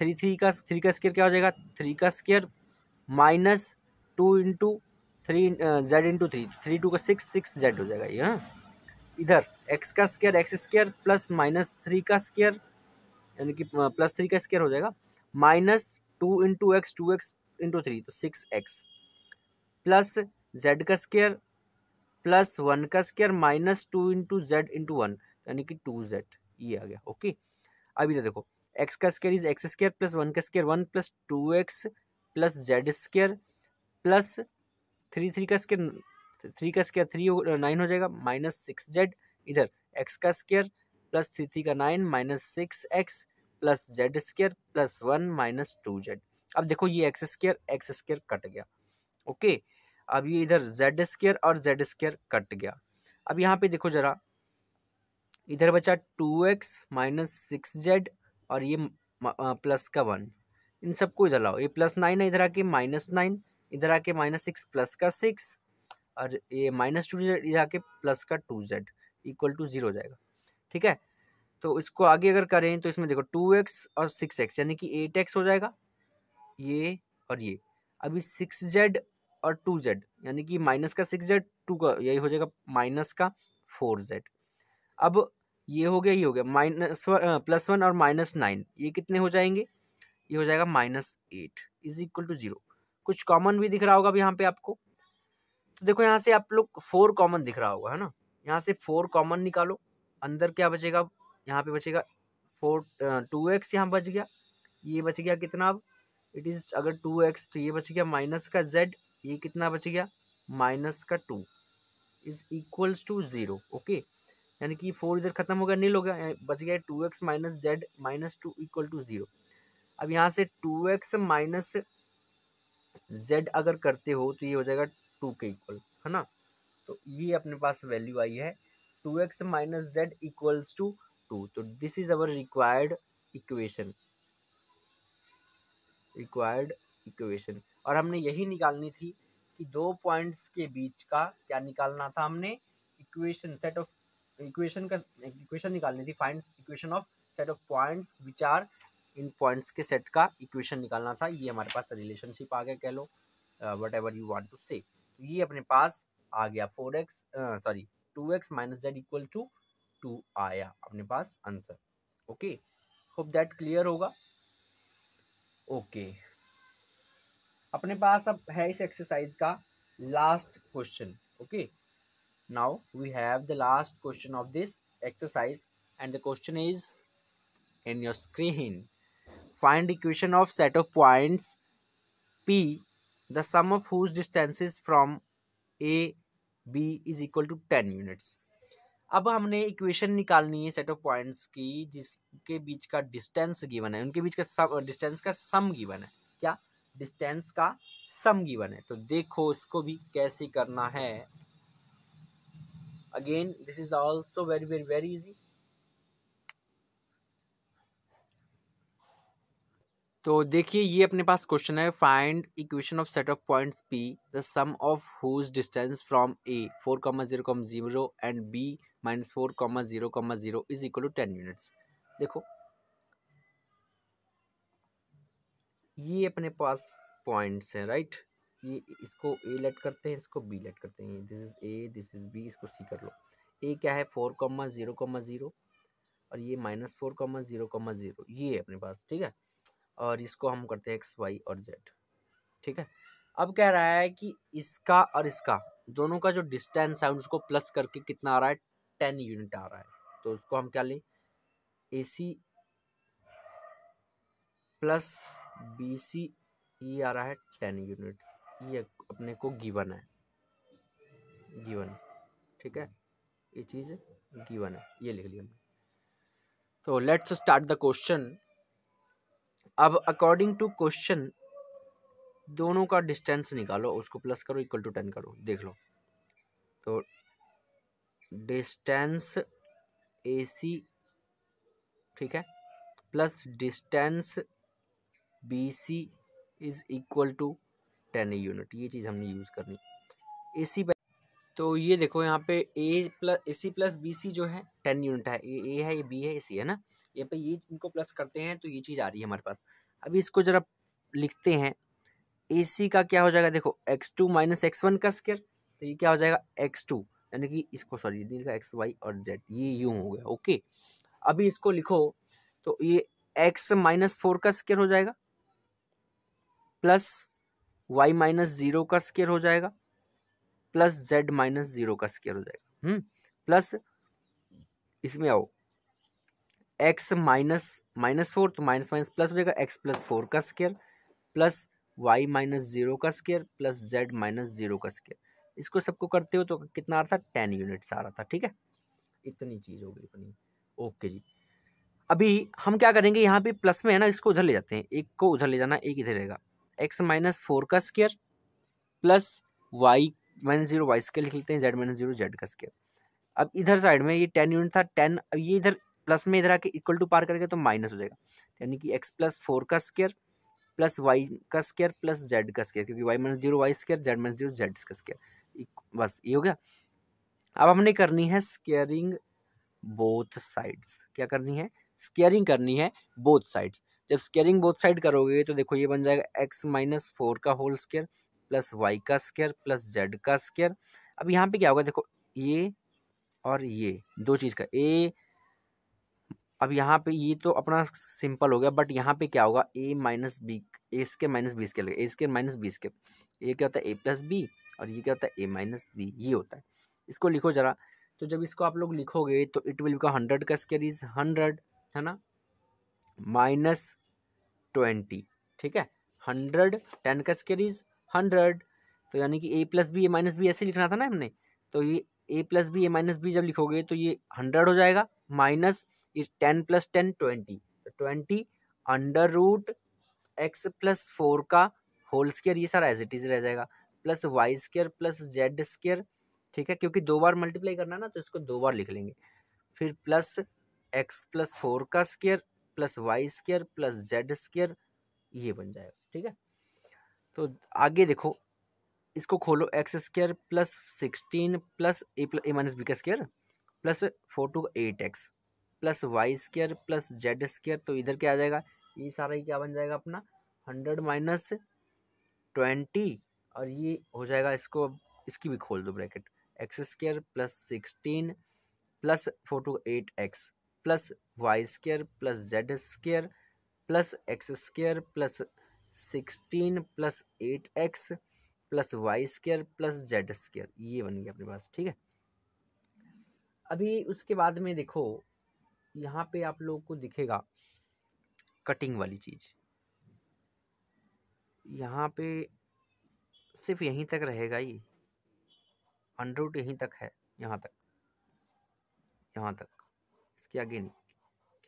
थ्री थ्री का थ्री का स्केयर क्या हो जाएगा थ्री का square minus two into three Z into three three two का सिक्स सिक्स जेड हो जाएगा ये हाँ इधर एक्स का square X square plus minus three का स्केयर यानी कि प्लस थ्री का स्केयर हो जाएगा minus two into X two X into three तो सिक्स एक्स प्लस जेड का स्केयर प्लस वन का square minus two into Z into one यानी कि टू जेड ये आ गया ओके अभी तो देखो एक्स का square is X square plus one का square one plus two X plus Z square plus three three का स्केयर थ्री का स्केयर थ्री नाइन हो जाएगा माइनस सिक्स जेड इधर एक्स का स्केयर प्लस थ्री थ्री का nine minus six X plus Z square plus one minus two Z अब देखो ये X square X square cut गया ओके अब ये इधर जेड स्केयर और जेड स्केयर कट गया अब यहाँ पे देखो ज़रा इधर बचा two X minus six Z और ये प्लस का वन इन सबको इधर लाओ ये प्लस नाइन है इधर आके माइनस नाइन इधर आके माइनस सिक्स प्लस का सिक्स और ये माइनस टू जेड इधर आके प्लस का two Z equal to zero हो जाएगा ठीक है तो इसको आगे अगर करें तो इसमें देखो टू एक्स और सिक्स एक्स यानी कि एट एक्स हो जाएगा ये और ये अभी सिक्स जेड और टू जेड यानी कि माइनस का सिक्स जेड टू का यही हो जाएगा माइनस का फोर जेड अब ये हो गया ये हो गया माइनस प्लस वन और माइनस नाइन ये कितने हो जाएंगे ये हो जाएगा minus eight is equal to zero कुछ कॉमन भी दिख रहा होगा अब यहाँ पे आपको तो देखो यहाँ से आप लोग फोर कॉमन दिख रहा होगा है ना यहाँ से फोर कॉमन निकालो अंदर क्या बचेगा यहाँ पे बचेगा फोर टू एक्स यहाँ बच गया ये बच गया कितना अब इट इज़ अगर टू एक्स तो ये बच गया माइनस का जेड ये कितना बच गया माइनस का two is equals to zero okay यानी कि फोर इधर खत्म हो गया नील हो गया बच गया two X minus Z minus two equal to zero अब यहाँ से टू एक्स माइनस जेड अगर करते हो तो ये हो जाएगा टू के इक्वल है ना तो ये अपने पास वैल्यू आई है two X minus Z equals to two तो this is our required equation required equation और हमने यही निकालनी थी कि दो पॉइंट्स के बीच का क्या निकालना था हमने इक्वेशन सेट ऑफ इक्वेशन का इक्वेशन निकालनी थी find equation of set of points which are इन पॉइंट्स के सेट का इक्वेशन निकालना था ये हमारे पास रिलेशनशिप आ गया कह लो whatever you want to say ये अपने पास आ गया four X sorry two X minus Z equal to two आया अपने पास answer okay hope that clear होगा ओके okay. अपने पास अब है इस एक्सरसाइज का last question okay okay? now we have the last question of this exercise and the question is in your screen find equation of set of points p the sum of whose distances from a b is equal to 10 units अब हमने equation निकालनी है set of points की जिसके बीच का distance given है उनके बीच का सब डिस्टेंस का सम गिवन है क्या डिस्टेंस का सम गिवन है तो देखो इसको भी कैसे करना है again this is also very very very easy तो देखिए ये अपने पास क्वेश्चन है find equation of set of points P the sum of whose distance from A four comma zero comma zero and B minus four comma zero comma zero is equal to ten units देखो ये अपने पास points हैं right right? ये इसको ए late करते हैं इसको बी लेट करते हैं this is A this is B इसको सी कर लो ए क्या है four comma zero comma zero और ये minus four comma zero comma zero ये है अपने पास ठीक है और इसको हम करते हैं एक्स वाई और जेड ठीक है अब कह रहा है कि इसका और इसका दोनों का जो डिस्टेंस है उसको प्लस करके कितना आ रहा है टेन यूनिट आ रहा है तो उसको हम क्या लें ए सी प्लस बी सी ये आ रहा है टेन यूनिट्स ये अपने को गिवन है गिवन ठीक है ये चीज़ गिवन है ये लिख लिया तो लेट्स स्टार्ट द क्वेश्चन अब अकॉर्डिंग टू क्वेश्चन दोनों का डिस्टेंस निकालो उसको प्लस करो इक्वल टू टेन करो देख लो तो डिस्टेंस ए सी ठीक है plus distance B C is equal to ten unit ये चीज़ हमने यूज़ करनी ए सी तो ये देखो यहाँ पे A plus A C plus B C जो है टेन यूनिट है ये ए है ये बी है ए सी है ना यहाँ पे ये इनको प्लस करते हैं तो ये चीज़ आ रही है हमारे पास अभी इसको ज़रा लिखते हैं ए सी का क्या हो जाएगा देखो X two minus x one का स्केयर तो ये क्या हो जाएगा एक्स टू यानी कि इसको सॉरी लिखा एक्स वाई और जेड ये यू हो गया ओके अभी इसको लिखो तो ये एक्स माइनस फोर का स्केयर हो जाएगा प्लस वाई माइनस जीरो का स्केयर हो जाएगा प्लस जेड माइनस जीरो का स्केयर हो जाएगा हम्म प्लस इसमें आओ एक्स माइनस माइनस फोर तो माइनस माइनस प्लस हो जाएगा एक्स प्लस फोर का square plus Y minus zero का square plus Z minus zero का स्केयर इसको सबको करते हो तो कितना आ रहा था टेन यूनिट्स आ रहा था ठीक है इतनी चीज़ हो गई अपनी ओके जी अभी हम क्या करेंगे यहाँ पे प्लस में है ना इसको उधर ले जाते हैं एक को उधर ले जाना एक इधर रहेगा एक्स माइनस फोर का square plus Y minus zero y square लिख लेते हैं जेड माइनस जीरो जेड का स्केयर अब इधर साइड में ये टेन यूनिट था टेन अब ये इधर प्लस में इधर आके इक्वल टू पार करके तो माइनस हो जाएगा यानी कि एक्स प्लस फोर का स्केयर प्लस वाई का स्केयर प्लस जेड का स्केयर क्योंकि y minus zero y square z minus zero z का स्केयर बस ये हो गया अब हमने करनी है स्केयरिंग बोथ साइड्स क्या करनी है स्केयरिंग करनी है बोथ साइड्स जब स्केयरिंग बोथ साइड करोगे तो देखो ये बन जाएगा एक्स माइनस फोर का होल स्केयर प्लस वाई का स्केयर प्लस जेड का स्केयर अब यहाँ पे क्या होगा देखो ये और ये दो चीज़ का ए अब यहाँ पे ये तो अपना सिंपल हो गया बट यहाँ पे क्या होगा a minus b a square minus b square a square minus b square ये क्या होता है ए प्लस बी और ये क्या होता है ए माइनस बी ये होता है इसको लिखो ज़रा तो जब इसको आप लोग लिखोगे तो इट विल बिकम हंड्रेड का स्केयर इज़ हंड्रेड है ना माइनस ट्वेंटी ठीक है हंड्रेड टेन का स्केयर इज हंड्रेड तो यानी कि a plus b a minus b ऐसे लिखना था ना हमने तो ये a plus b a minus b जब लिखोगे तो ये हंड्रेड हो जाएगा minus is ten plus ten twenty तो twenty under root x plus four का होल स्केयर ये सारा एज इट इज रह जाएगा plus y square plus Z square ठीक है क्योंकि दो बार मल्टीप्लाई करना ना तो इसको दो बार लिख लेंगे फिर प्लस एक्स प्लस फोर का square plus y square plus Z square ये बन जाएगा ठीक है तो आगे देखो इसको खोलो x square plus sixteen plus a plus a minus B का square plus four two eight x plus y square plus z square तो इधर क्या आ जाएगा ये सारा ही क्या बन जाएगा अपना हंड्रेड माइनस ट्वेंटी और ये हो जाएगा इसको इसकी भी खोल दो bracket x square plus sixteen plus four two eight x plus y square plus z square plus x square plus sixteen plus eight x plus y square plus z square ये बन गया अपने पास ठीक है अभी उसके बाद में देखो यहाँ पे आप लोगों को दिखेगा कटिंग वाली चीज़ यहाँ पे सिर्फ यहीं तक रहेगा ये अंडर यहीं तक है यहाँ तक यहाँ तक इसके आगे नहीं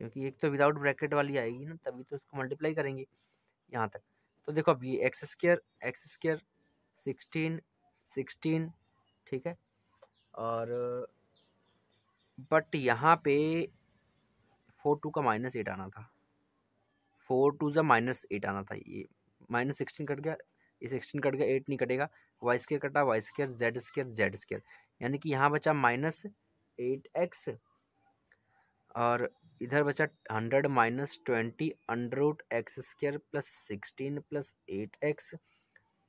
क्योंकि एक तो विदाउट ब्रैकेट वाली आएगी ना तभी तो उसको मल्टीप्लाई करेंगे यहाँ तक तो देखो अब ये x square x square sixteen sixteen ठीक है और बट यहाँ पे फोर टू का माइनस एट आना था फोर टू जब माइनस एट आना था ये माइनस सिक्सटीन कट गया ये सिक्सटीन कट गया एट नहीं कटेगा वाई स्केयर कटा y square z square z square यानी कि यहाँ बचा माइनस एट एक्स और इधर बचा hundred minus twenty under root x square plus sixteen plus eight x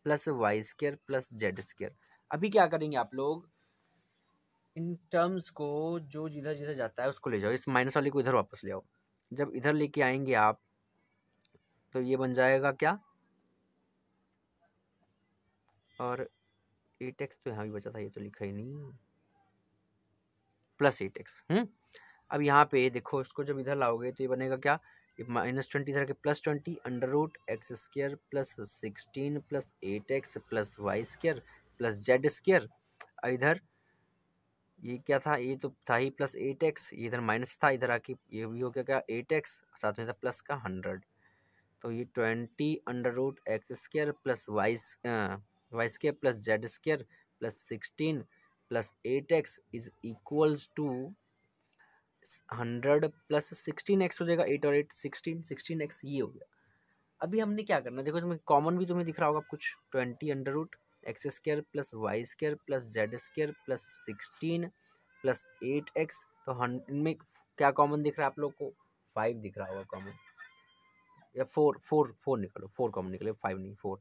plus y square plus z square अभी क्या करेंगे आप लोग इन टर्म्स को जो जिधर जिधर जाता है उसको ले जाओ इस माइनस वाले को इधर वापस ले आओ जब इधर लेके आएंगे आप तो ये बन जाएगा क्या और एट एक्स तो यहाँ भी बचा था ये तो लिखा ही नहीं प्लस एट एक्स हम्म अब यहाँ पे देखो इसको जब इधर लाओगे तो ये बनेगा क्या माइनस ट्वेंटी इधर के plus twenty under root x square plus sixteen plus eight x plus y square plus z square इधर ये क्या था ये तो था ही प्लस एट एक्स ये इधर माइनस था इधर आके ये भी हो गया क्या एट एक्स साथ में था प्लस का हंड्रेड तो ये twenty under root x square plus y y square plus z square plus sixteen plus eight x is equals to hundred plus sixteen x हो जाएगा एट और एट सिक्सटीन सिक्सटीन एक्स ये हो गया अभी हमने क्या करना है देखो इसमें कॉमन भी तुम्हें दिख रहा होगा कुछ twenty under root x square plus y square plus z square plus sixteen plus eight x तो इनमें क्या कॉमन दिख रहा है आप लोग को फाइव दिख रहा होगा कॉमन या फोर फोर फोर निकालो फोर कॉमन निकले फाइव नहीं फोर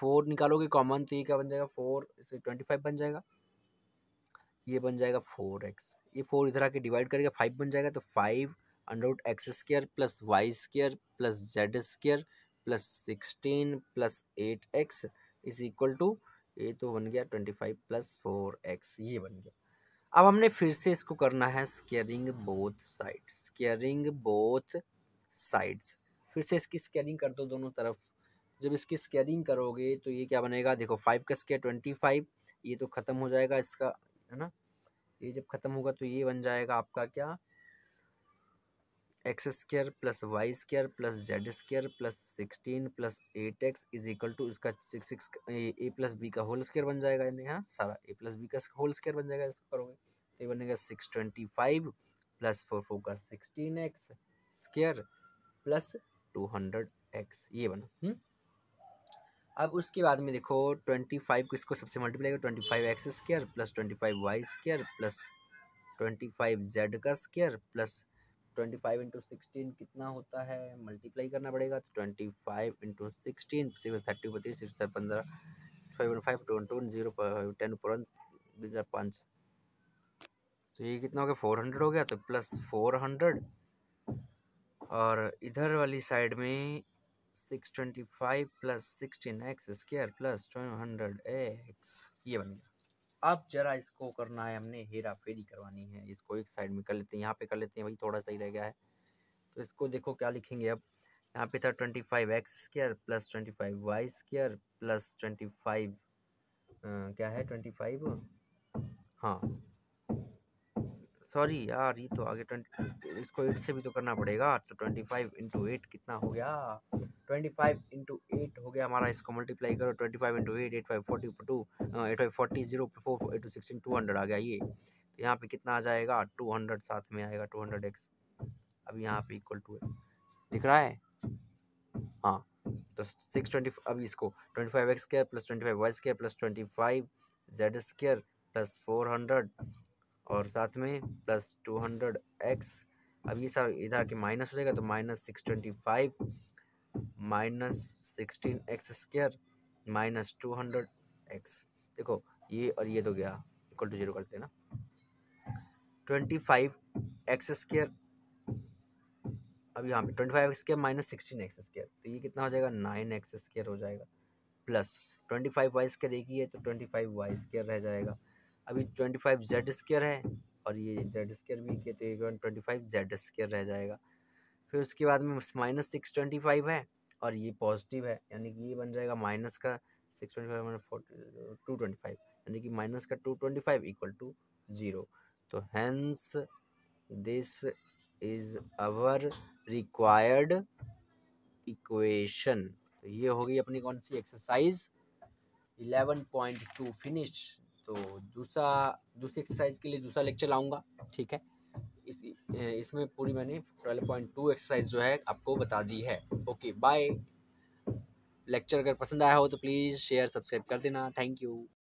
फोर निकालोगे कॉमन तो ये क्या बन जाएगा फोर इससे ट्वेंटी फाइव बन जाएगा ये बन जाएगा फोर एक्स ये फोर इधर आके डिवाइड करेगा फाइव बन जाएगा तो five under root x square plus y square plus z square plus sixteen plus eight x is equal to ये तो बन गया twenty five plus four x ये बन गया अब हमने फिर से इसको करना है squaring both side squaring both sides फिर से इसकी स्केयरिंग कर दो दोनों तरफ जब इसकी स्केयरिंग करोगे तो ये क्या बनेगा देखो फाइव का स्केयर ट्वेंटी फाइव ये तो ख़त्म हो जाएगा इसका है ना ये जब ख़त्म होगा तो ये बन जाएगा आपका क्या x square plus y square plus z square plus sixteen plus eight x is equal to इसका six six a plus B का होल स्क्र बन जाएगा यानी हाँ सारा ए प्लस बी का होल स्क्र बन जाएगा इसको करोगे तो ये बनेगा six twenty five plus four four का sixteen x square plus two hundred x ये बना हुँ? हम्म? अब उसके बाद में देखो ट्वेंटी फाइव को इसको सबसे मल्टीप्लाई करो twenty five x square plus twenty five y square plus twenty five z का square plus twenty five into sixteen कितना होता है मल्टीप्लाई करना पड़ेगा तो twenty five into sixteen six thirty पर तीस पंद्रह five five two two zero ten पर दो हज़ार पाँच तो ये कितना हो गया फोर हंड्रेड हो गया तो प्लस फोर हंड्रेड और इधर वाली साइड में six twenty five plus sixteen x square plus x ये बन गया अब जरा इसको करना है हमने हेरा फेरी करवानी है इसको एक साइड में कर लेते हैं यहाँ पे कर लेते हैं भाई थोड़ा सही रह गया है तो इसको देखो क्या लिखेंगे अब यहाँ पे था twenty five x square plus twenty five y square plus twenty five क्या है ट्वेंटी फाइव हाँ सॉरी यार ये तो आगे ट्वेंटी इसको एट से भी तो करना पड़ेगा तो ट्वेंटी फाइव इंटू एट कितना हो गया ट्वेंटी फाइव इंटू एट हो गया हमारा इसको मल्टीप्लाई करो twenty five into eight eight five forty two eight five forty zero four eight two sixteen two hundred आ गया ये तो यहाँ पे कितना आ जाएगा टू हंड्रेड साथ में आएगा टू हंड्रेड एक्स अब यहाँ पे इक्वल टू है दिख रहा है हाँ तो सिक्स ट्वेंटी अब इसको twenty five x square plus twenty five y square plus twenty five z square plus four hundred और साथ में प्लस टू हंड्रेड एक्स अब ये सारा इधर के माइनस हो जाएगा तो minus six twenty five minus sixteen x square minus two hundred x देखो ये और ये तो गया इक्वल टू जीरो कर देना ट्वेंटी फाइव एक्स स्क्र अब यहाँ पे twenty five x square minus sixteen x square तो ये कितना हो जाएगा नाइन एक्स स्क्र हो जाएगा plus twenty five y square एक ही है तो ट्वेंटी फाइव वाई स्क्र रह जाएगा अभी ट्वेंटी फाइव जेड स्क्र है और ये जेड स्क्र भी कहते हैं ट्वेंटी फाइव जेड स्क्र रह जाएगा फिर उसके बाद में माइनस सिक्स ट्वेंटी फाइव है और ये पॉजिटिव है यानी कि ये बन जाएगा माइनस का six twenty five forty two twenty five यानी कि माइनस का two twenty five equal to zero तो hence this is our required equation तो ये होगी अपनी कौन सी exercise eleven point two finish तो दूसरा दूसरी एक्सरसाइज के लिए दूसरा लेक्चर लाऊंगा ठीक है इस इसमें पूरी मैंने ट्वेल्व पॉइंट टू एक्सरसाइज जो है आपको बता दी है ओके बाय लेक्चर अगर पसंद आया हो तो प्लीज़ शेयर सब्सक्राइब कर देना थैंक यू